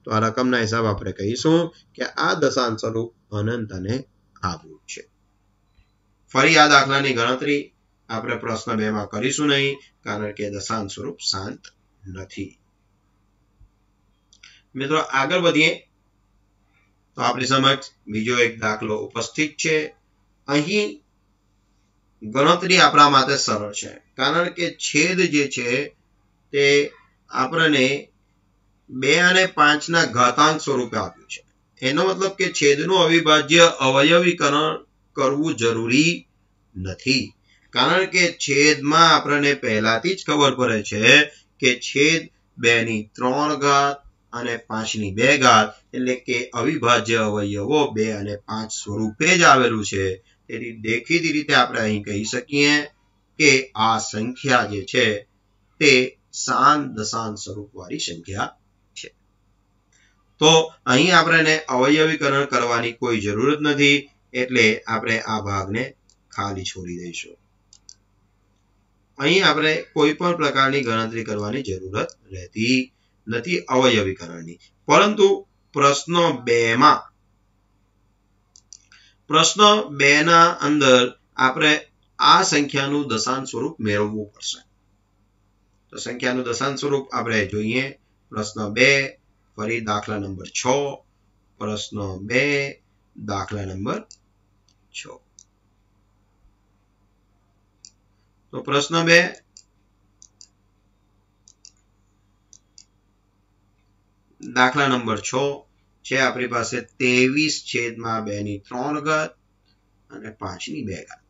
તો આ રકમના હિસાબ આપણે કહીશું કે આ દશાંશ સ્વરૂપ અનંત અને આવ્યું છે ફરી આ દાખલાની ગણતરી આપણે પ્રશ્ન બે માં કરીશું નહીં કારણ કે દશાંશ સ્વરૂપ શાંત નથી મિત્રો આગળ વધીએ તો આપણી સમક્ષ બીજો એક દાખલો ઉપસ્થિત છે અહીં ગણતરી આપણા માટે સરળ છે કારણ કે છેદ જે છે તે આપણને બે અને પાંચના ઘાતાંક સ્વરૂપે આપ્યું છે એનો મતલબ કે છેદનું અવિભાજ્ય અવયવીકરણ કરવું જરૂરી નથી કારણ કે છેદમાં આપણને પહેલાથી જ ખબર પડે છે કે છેદ બે ત્રણ ઘાત અને પાંચની બે ઘાત એટલે કે અવિભાજ્ય અવયવો બે અને પાંચ સ્વરૂપે જ આવેલું છે તેથી દેખીતી રીતે આપણે અહીં કહી શકીએ કે આ સંખ્યા જે છે તે સાન દશાંત સ્વરૂપવાળી સંખ્યા તો અહીં આપણે અવયવીકરણ કરવાની કોઈ જરૂર નથી એટલે આપણે આ ભાગને ખાલી છોડી દઈશું અહીં આપણે કોઈ પણ પ્રકારની ગણતરી કરવાની જરૂરત રહેતી નથી અવયવીકરણની પરંતુ પ્રશ્ન બે માં પ્રશ્ન બે ના અંદર આપણે આ સંખ્યાનું દશાંત સ્વરૂપ મેળવવું પડશે તો સંખ્યાનું દશાંત સ્વરૂપ આપણે જોઈએ પ્રશ્ન બે ફરી દાખલા નંબર છ પ્રશ્ન બે દાખલા નંબર છ તો પ્રશ્ન બે દાખલા નંબર છ છે આપણી પાસે ત્રેવીસ છેદમાં બે ની ત્રણ ગત અને પાંચ ની બે ઘાત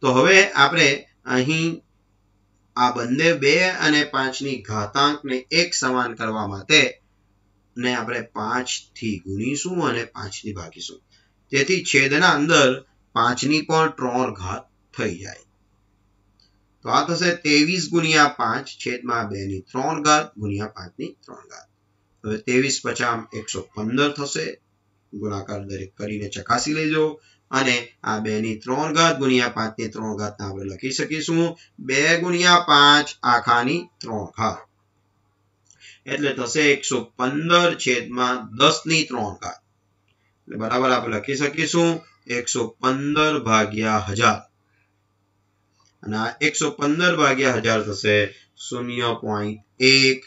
તો હવે આપણે અહીં આ બંને બે અને પાંચની ઘાતાંકને એક સમાન કરવા માટે ને આપણે પાંચથી ગુણીશું અને પાંચથી ભાગીશું તેથી છેદના અંદર પાંચની પણ ત્રણ ઘાત થઈ જાય તો આ થશે ત્રેવીસ ગુણ્યા પાંચ છેદમાં બે ની ત્રણ ઘાત ગુણ્યા પાંચ ની ત્રણ ઘાત હવે ત્રેવીસ પચાસ એકસો પંદર થશે ગુણાકાર દરેક કરીને ચકાસી લેજો અને આ બેની ત્રણ ઘાત ગુણ્યા પાંચની ત્રણ ઘાતને આપણે લખી શકીશું બે ગુણ્યા પાંચ આખાની ત્રણ ઘાત એટલે થશે એકસો પંદર છેદમાં દસની ત્રણ ઘાત એટલે બરાબર આપણે લખી શકીશું એકસો પંદર ભાગ્યા હજાર અને આ એકસો પંદર ભાગ્યા હજાર થશે શૂન્ય પોઈન્ટ એક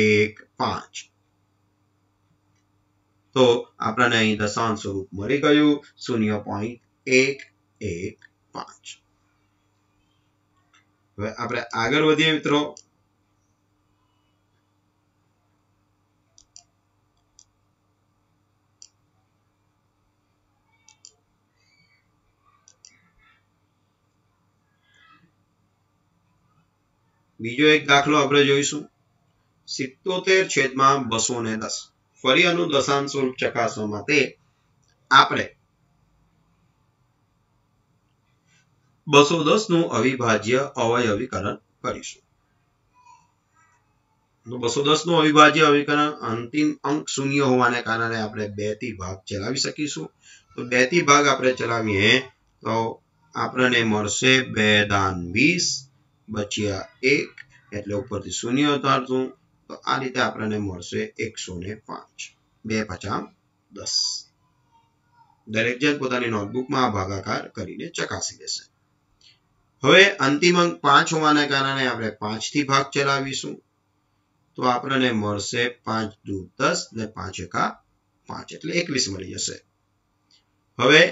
એક પાંચ તો આપણને અહીં દશાંશ સ્વરૂપ મળી ગયું શૂન્ય પોઈન્ટ એક એક પાંચ હવે આપણે આગળ વધીએ મિત્રો બીજો એક દાખલો આપણે જોઈશું સિત્તોતેર છેદમાં બસો ને દસ ફરી અનુ દશાંશ ચકાસવા માટે આપણે બસો દસ નું અવિભાજ્ય અવયવીકરણ કરીશું બસો દસ નું અવિભાજ્ય અવિકરણ અંતિમ અંક શૂન્ય હોવાને કારણે આપણે બે થી ભાગ ચલાવી શકીશું તો બે થી ભાગ આપણે ચલાવીએ તો આપણને મળશે બે દાન વીસ બચ્યા એક એટલે ઉપરથી શૂન્ય ઉતારશું તો આ રીતે આપણને મળશે એકસો ને પાંચ બે પચા દસ દરેક જણ પોતાની નોટબુકમાં આ ભાગાકાર કરીને ચકાસી લેશે હવે અંતિમ અંક પાંચ હોવાને કારણે આપણે પાંચથી ભાગ ચલાવીશું તો આપણને મળશે પાંચ દુ દસ ને પાંચ એકા પાંચ એટલે એકવીસ મળી જશે હવે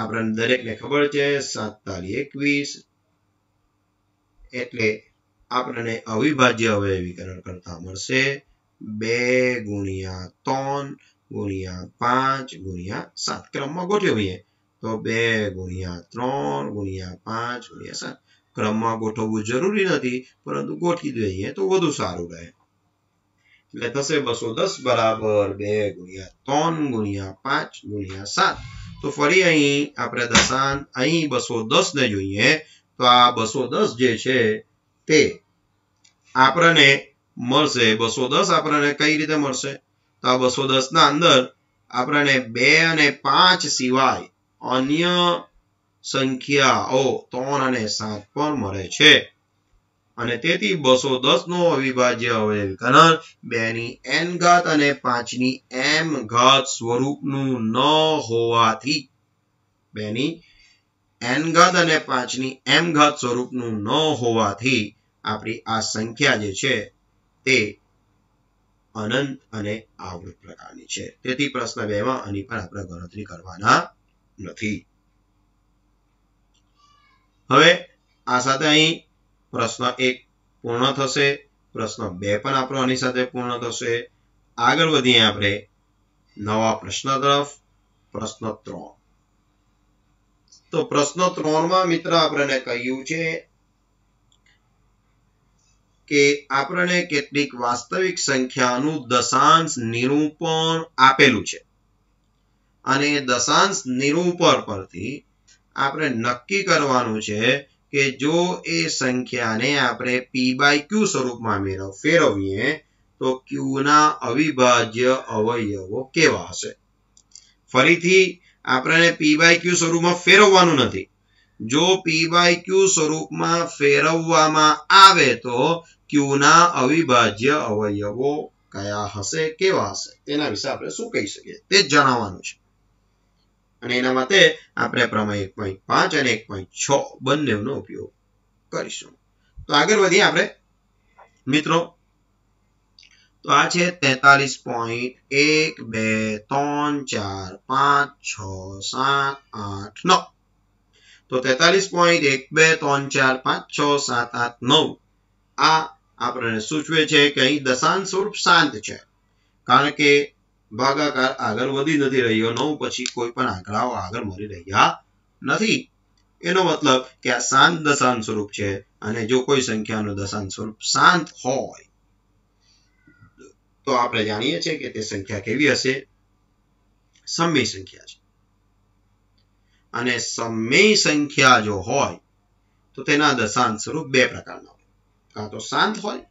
આપણને દરેકને ખબર છે સાત તારી એકવીસ એટલે આપણને અવિભાજ્ય અવયવીકરણ કરતા મળશે બે ગુણ્યા ત્રણ ગુણ્યા પાંચ ગુણ્યા સાત ક્રમમાં ગોઠવીએ તો બે ગુણ્યા ત્રણ ગુણ્યા પાંચ ગુણ્યા સાત ક્રમમાં ગોઠવવું જરૂરી નથી પરંતુ ગોઠવી દઈએ તો વધુ સારું રહે એટલે થશે બસો દસ બરાબર બે ગુણ્યા ત્રણ ગુણ્યા પાંચ ગુણ્યા સાત તો ફરી અહીં આપણે દશાંત અહીં બસો દસ ને જોઈએ તો આ બસો દસ જે છે તે આપણને મળશે બસો દસ આપણને કઈ રીતે મળશે તો આ બસો દસ ના અંદર આપણને બે અને પાંચ સિવાય અન્ય સંખ્યાઓ ત્રણ અને સાત પણ મળે છે અને તેથી બસો દસ નો અવિભાજ્ય અવયવીકરણ બે ની એન ઘાત અને પાંચ ની એમ ઘાત સ્વરૂપનું ન હોવાથી બે ની એન ઘાત અને પાંચ ની એમ ઘાત સ્વરૂપનું ન હોવાથી આપણી આ સંખ્યા જે છે તે અનંત અને આવૃત પ્રકારની છે તેથી પ્રશ્ન બે માં આની પર આપણે ગણતરી કરવાના નથી હવે આ સાથે અહીં પ્રશ્ન એક પૂર્ણ થશે પ્રશ્ન બે પણ આપણો આની સાથે પૂર્ણ થશે આગળ વધીએ આપણે નવા પ્રશ્ન તરફ પ્રશ્ન ત્રણ તો પ્રશ્ન ત્રણમાં મિત્ર આપણને કહ્યું છે કે આપણને કેટલીક વાસ્તવિક સંખ્યાનું દશાંશ નિરૂપણ આપેલું છે અને દશાંશ નિરૂપણ પરથી આપણે નક્કી કરવાનું છે કે જો એ સંખ્યાને આપણે પી બાય ક્યુ સ્વરૂપમાં ફેરવીએ તો ક્યુના અવિભાજ્ય અવયવો કેવા હશે ફરીથી આપણે પી બાય ક્યુ સ્વરૂપમાં ફેરવવાનું નથી જો પી બાય ક્યુ સ્વરૂપમાં ફેરવવામાં આવે તો ક્યુના અવિભાજ્ય અવયવો કયા હશે કેવા હશે તેના વિશે આપણે શું કહી શકીએ તે જણાવવાનું છે અને એના માટે આપણે પ્રમેય એક પોઈન્ટ પાંચ અને એક પોઈન્ટ છ બંનેનો ઉપયોગ કરીશું તો આગળ વધીએ આપણે મિત્રો તો આ છે તેતાલીસ પોઈન્ટ એક બે ત્રણ ચાર પાંચ છ સાત આઠ નવ તો તેતાલીસ પોઈન્ટ એક બે ત્રણ ચાર પાંચ છ સાત આઠ નવ આ આપણને સૂચવે છે કે અહીં દશાંશ સ્વરૂપ શાંત છે કારણ કે ભાગાકાર આગળ વધી નથી રહ્યો નવ પછી કોઈ પણ આંકડાઓ આગળ મળી રહ્યા નથી એનો મતલબ કે આ શાંત દશાંશ સ્વરૂપ છે અને જો કોઈ સંખ્યાનું દશાંશ સ્વરૂપ શાંત હોય તો આપણે જાણીએ છીએ કે તે સંખ્યા કેવી હશે સમય સંખ્યા છે અને સમય સંખ્યા જો હોય તો તેના દશાંત સ્વરૂપ બે પ્રકારના હોય કાં તો શાંત હોય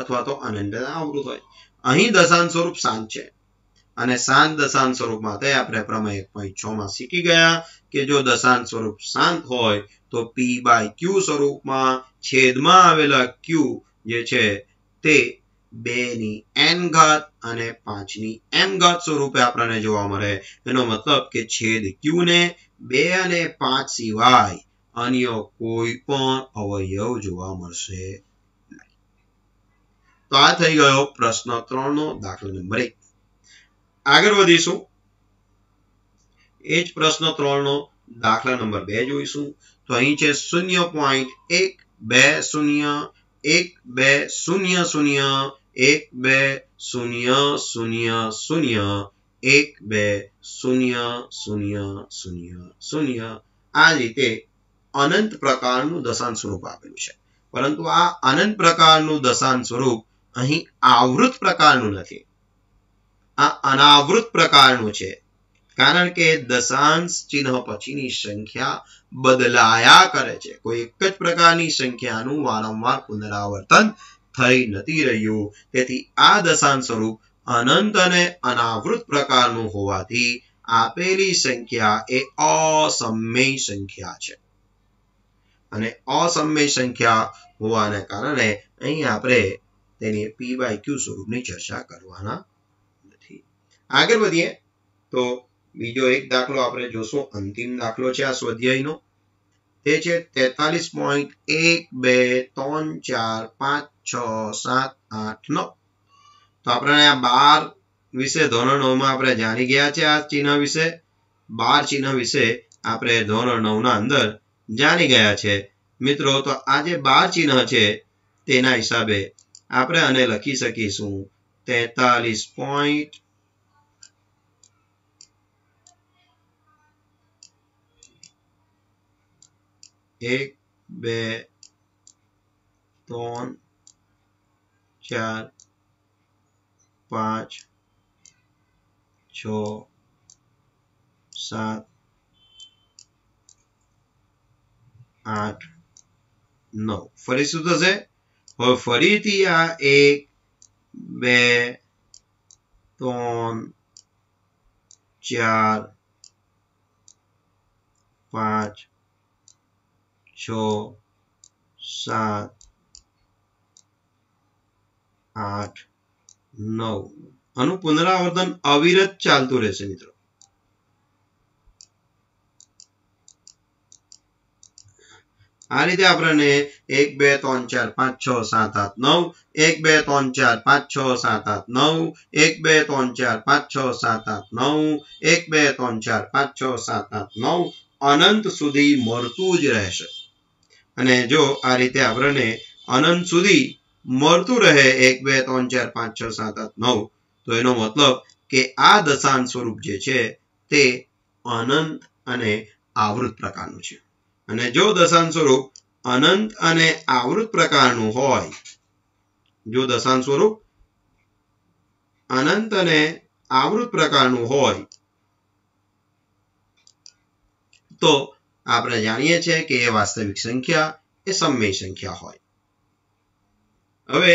અથવા તો અનંતના આવૃત હોય અહીં દશાંત સ્વરૂપ શાંત છે અને શાંત દશાંત સ્વરૂપ માટે આપણે પ્રમેય એક પોઈન્ટ છ માં શીખી ગયા કે જો દશાંત સ્વરૂપ શાંત હોય તો પી બાય ક્યુ સ્વરૂપમાં છેદમાં આવેલા ક્યુ જે છે તે બે ની એન ઘાત અને પાંચ ની એમ ઘાત સ્વરૂપે આપણને જોવા મળે એનો મતલબ કે છેદ ક્યુ ને બે અને પાંચ સિવાય અન્ય કોઈ પણ અવયવ જોવા મળશે તો આ થઈ ગયો પ્રશ્ન ત્રણનો દાખલો નંબર એક આગળ વધીશું એ જ પ્રશ્ન ત્રણનો દાખલા નંબર બે જોઈશું તો અહીં છે શૂન્ય પોઈન્ટ એક બે શૂન્ય એક બે શૂન્ય શૂન્ય એક બે શૂન્ય શૂન્ય શૂન્ય એક બે શૂન્ય શૂન્ય શૂન્ય શૂન્ય આ રીતે અનંત પ્રકારનું દશાંશ સ્વરૂપ આપેલું છે પરંતુ આ અનંત પ્રકારનું દશાંશ સ્વરૂપ અહીં આવૃત પ્રકારનું નથી આ અનાવૃત પ્રકારનું છે કારણ કે દશાંશ ચિહ્ન પછીની સંખ્યા બદલાયા કરે છે કોઈ એક જ પ્રકારની સંખ્યાનું વારંવાર પુનરાવર્તન થઈ નથી રહ્યું તેથી આ દશાંશ સ્વરૂપ અનંત અને અનાવૃત પ્રકારનું હોવાથી આપેલી સંખ્યા એ અસમય સંખ્યા છે અને અસમય સંખ્યા હોવાને કારણે અહીં આપણે તેની પી બાય ક્યુ સ્વરૂપની ચર્ચા કરવાના નથી આગળ વધીએ તો બીજો એક દાખલો આપણે જોશું અંતિમ દાખલો છે આ સ્વાધ્યાયનો તે છે તેતાલીસ પોઈન્ટ એક બે ત્રણ ચાર પાંચ છ સાત આઠ નવ તો આપણે આ બાર વિશે ધોરણ નવમાં આપણે જાણી ગયા છે આ ચિહ્ન વિશે બાર ચિહ્ન વિશે આપણે ધોરણ નવના અંદર જાણી ગયા છે મિત્રો તો આ જે બાર ચિહ્ન છે તેના હિસાબે આપણે આને લખી શકીશું તેતાલીસ પોઈન્ટ એક બે ત્રણ ચાર પાંચ છ સાત આઠ નવ ફરી શું થશે હવે ફરીથી આ એક બે ત્રણ ચાર પાંચ છ સાત આઠ નવ આનું પુનરાવર્તન અવિરત ચાલતું રહેશે મિત્રો આ રીતે આપણને એક બે ત્રણ ચાર પાંચ છ સાત આઠ નવ એક બે ત્રણ ચાર પાંચ છ સાત આઠ નવ એક બે ત્રણ ચાર પાંચ છ સાત આઠ નવ એક બે ત્રણ ચાર પાંચ છ સાત આઠ નવ અનંત સુધી મળતું જ રહેશે અને જો આ રીતે આપણને અનંત સુધી મળતું રહે એક બે ત્રણ ચાર પાંચ છ સાત આઠ નવ તો એનો મતલબ કે આ દશાંત સ્વરૂપ જે છે તે અનંત અને આવૃત પ્રકારનું છે અને જો દશાંત સ્વરૂપ અનંત અને આવૃત પ્રકારનું હોય જો દશાંત સ્વરૂપ અનંત અને આવૃત પ્રકારનું હોય તો આપણે જાણીએ છીએ કે એ વાસ્તવિક સંખ્યા એ સમય સંખ્યા હોય હવે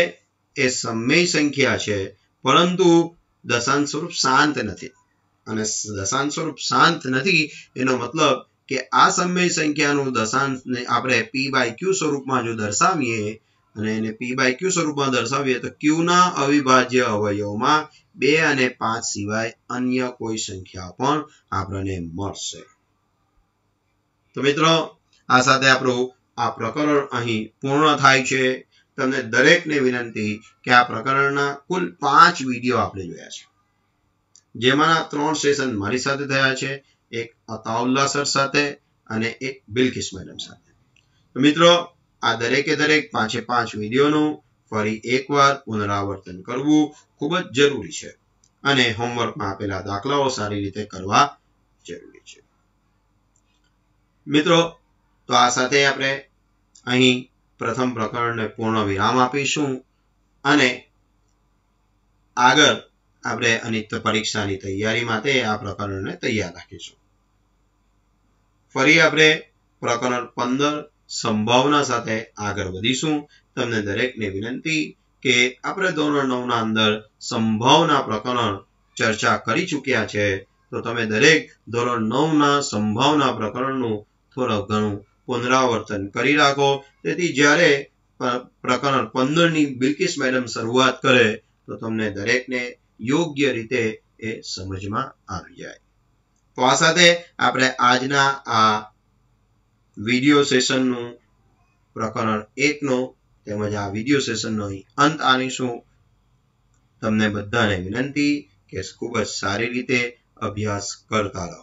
એ સમય સંખ્યા છે પરંતુ દશાંત સ્વરૂપ શાંત નથી અને દશાંત સ્વરૂપ શાંત નથી એનો મતલબ કે આ સમય સંખ્યાનું દશાંત આપણે પી બાય ક્યુ સ્વરૂપમાં જો દર્શાવીએ અને એને પી બાય ક્યુ સ્વરૂપમાં દર્શાવીએ તો ક્યુના અવિભાજ્ય અવયવમાં બે અને પાંચ સિવાય અન્ય કોઈ સંખ્યા પણ આપણને મળશે તો મિત્રો આ સાથે આપણું આ પ્રકરણ અહીં પૂર્ણ થાય છે તમને દરેકને વિનંતી કે આ પ્રકરણના કુલ પાંચ વિડીયો આપણે જોયા છે જેમાંના ત્રણ સેશન મારી સાથે થયા છે એક અતાઉલ્લા સર સાથે અને એક બિલકિસ મેડમ સાથે મિત્રો આ દરેકે દરેક પાંચે પાંચ વિડીયોનું ફરી એકવાર પુનરાવર્તન કરવું ખૂબ જ જરૂરી છે અને હોમવર્કમાં આપેલા દાખલાઓ સારી રીતે કરવા જરૂરી છે મિત્રો તો આ સાથે આપણે અહીં પ્રથમ પ્રકરણને પૂર્ણ વિરામ આપીશું અને આગળ આપણે અનિત્ય પરીક્ષાની તૈયારી માટે આ પ્રકરણને તૈયાર રાખીશું ફરી આપણે પ્રકરણ પંદર સંભાવના સાથે આગળ વધીશું તમને દરેકને વિનંતી કે આપણે ધોરણ નવના અંદર સંભાવના પ્રકરણ ચર્ચા કરી ચૂક્યા છે તો તમે દરેક ધોરણ નવના સંભાવના પ્રકરણનું થોડું ઘણું પુનરાવર્તન કરી રાખો તેથી જ્યારે પ્રકરણ પંદરની બિલકિસ મેડમ શરૂઆત કરે તો તમને દરેકને યોગ્ય રીતે એ સમજમાં આવી જાય તો આ સાથે આપણે આજના આ વિડીયો સેશનનું પ્રકરણ એકનો તેમજ આ વિડીયો સેશનનો અંત આણીશું તમને બધાને વિનંતી કે ખૂબ જ સારી રીતે અભ્યાસ કરતા રહો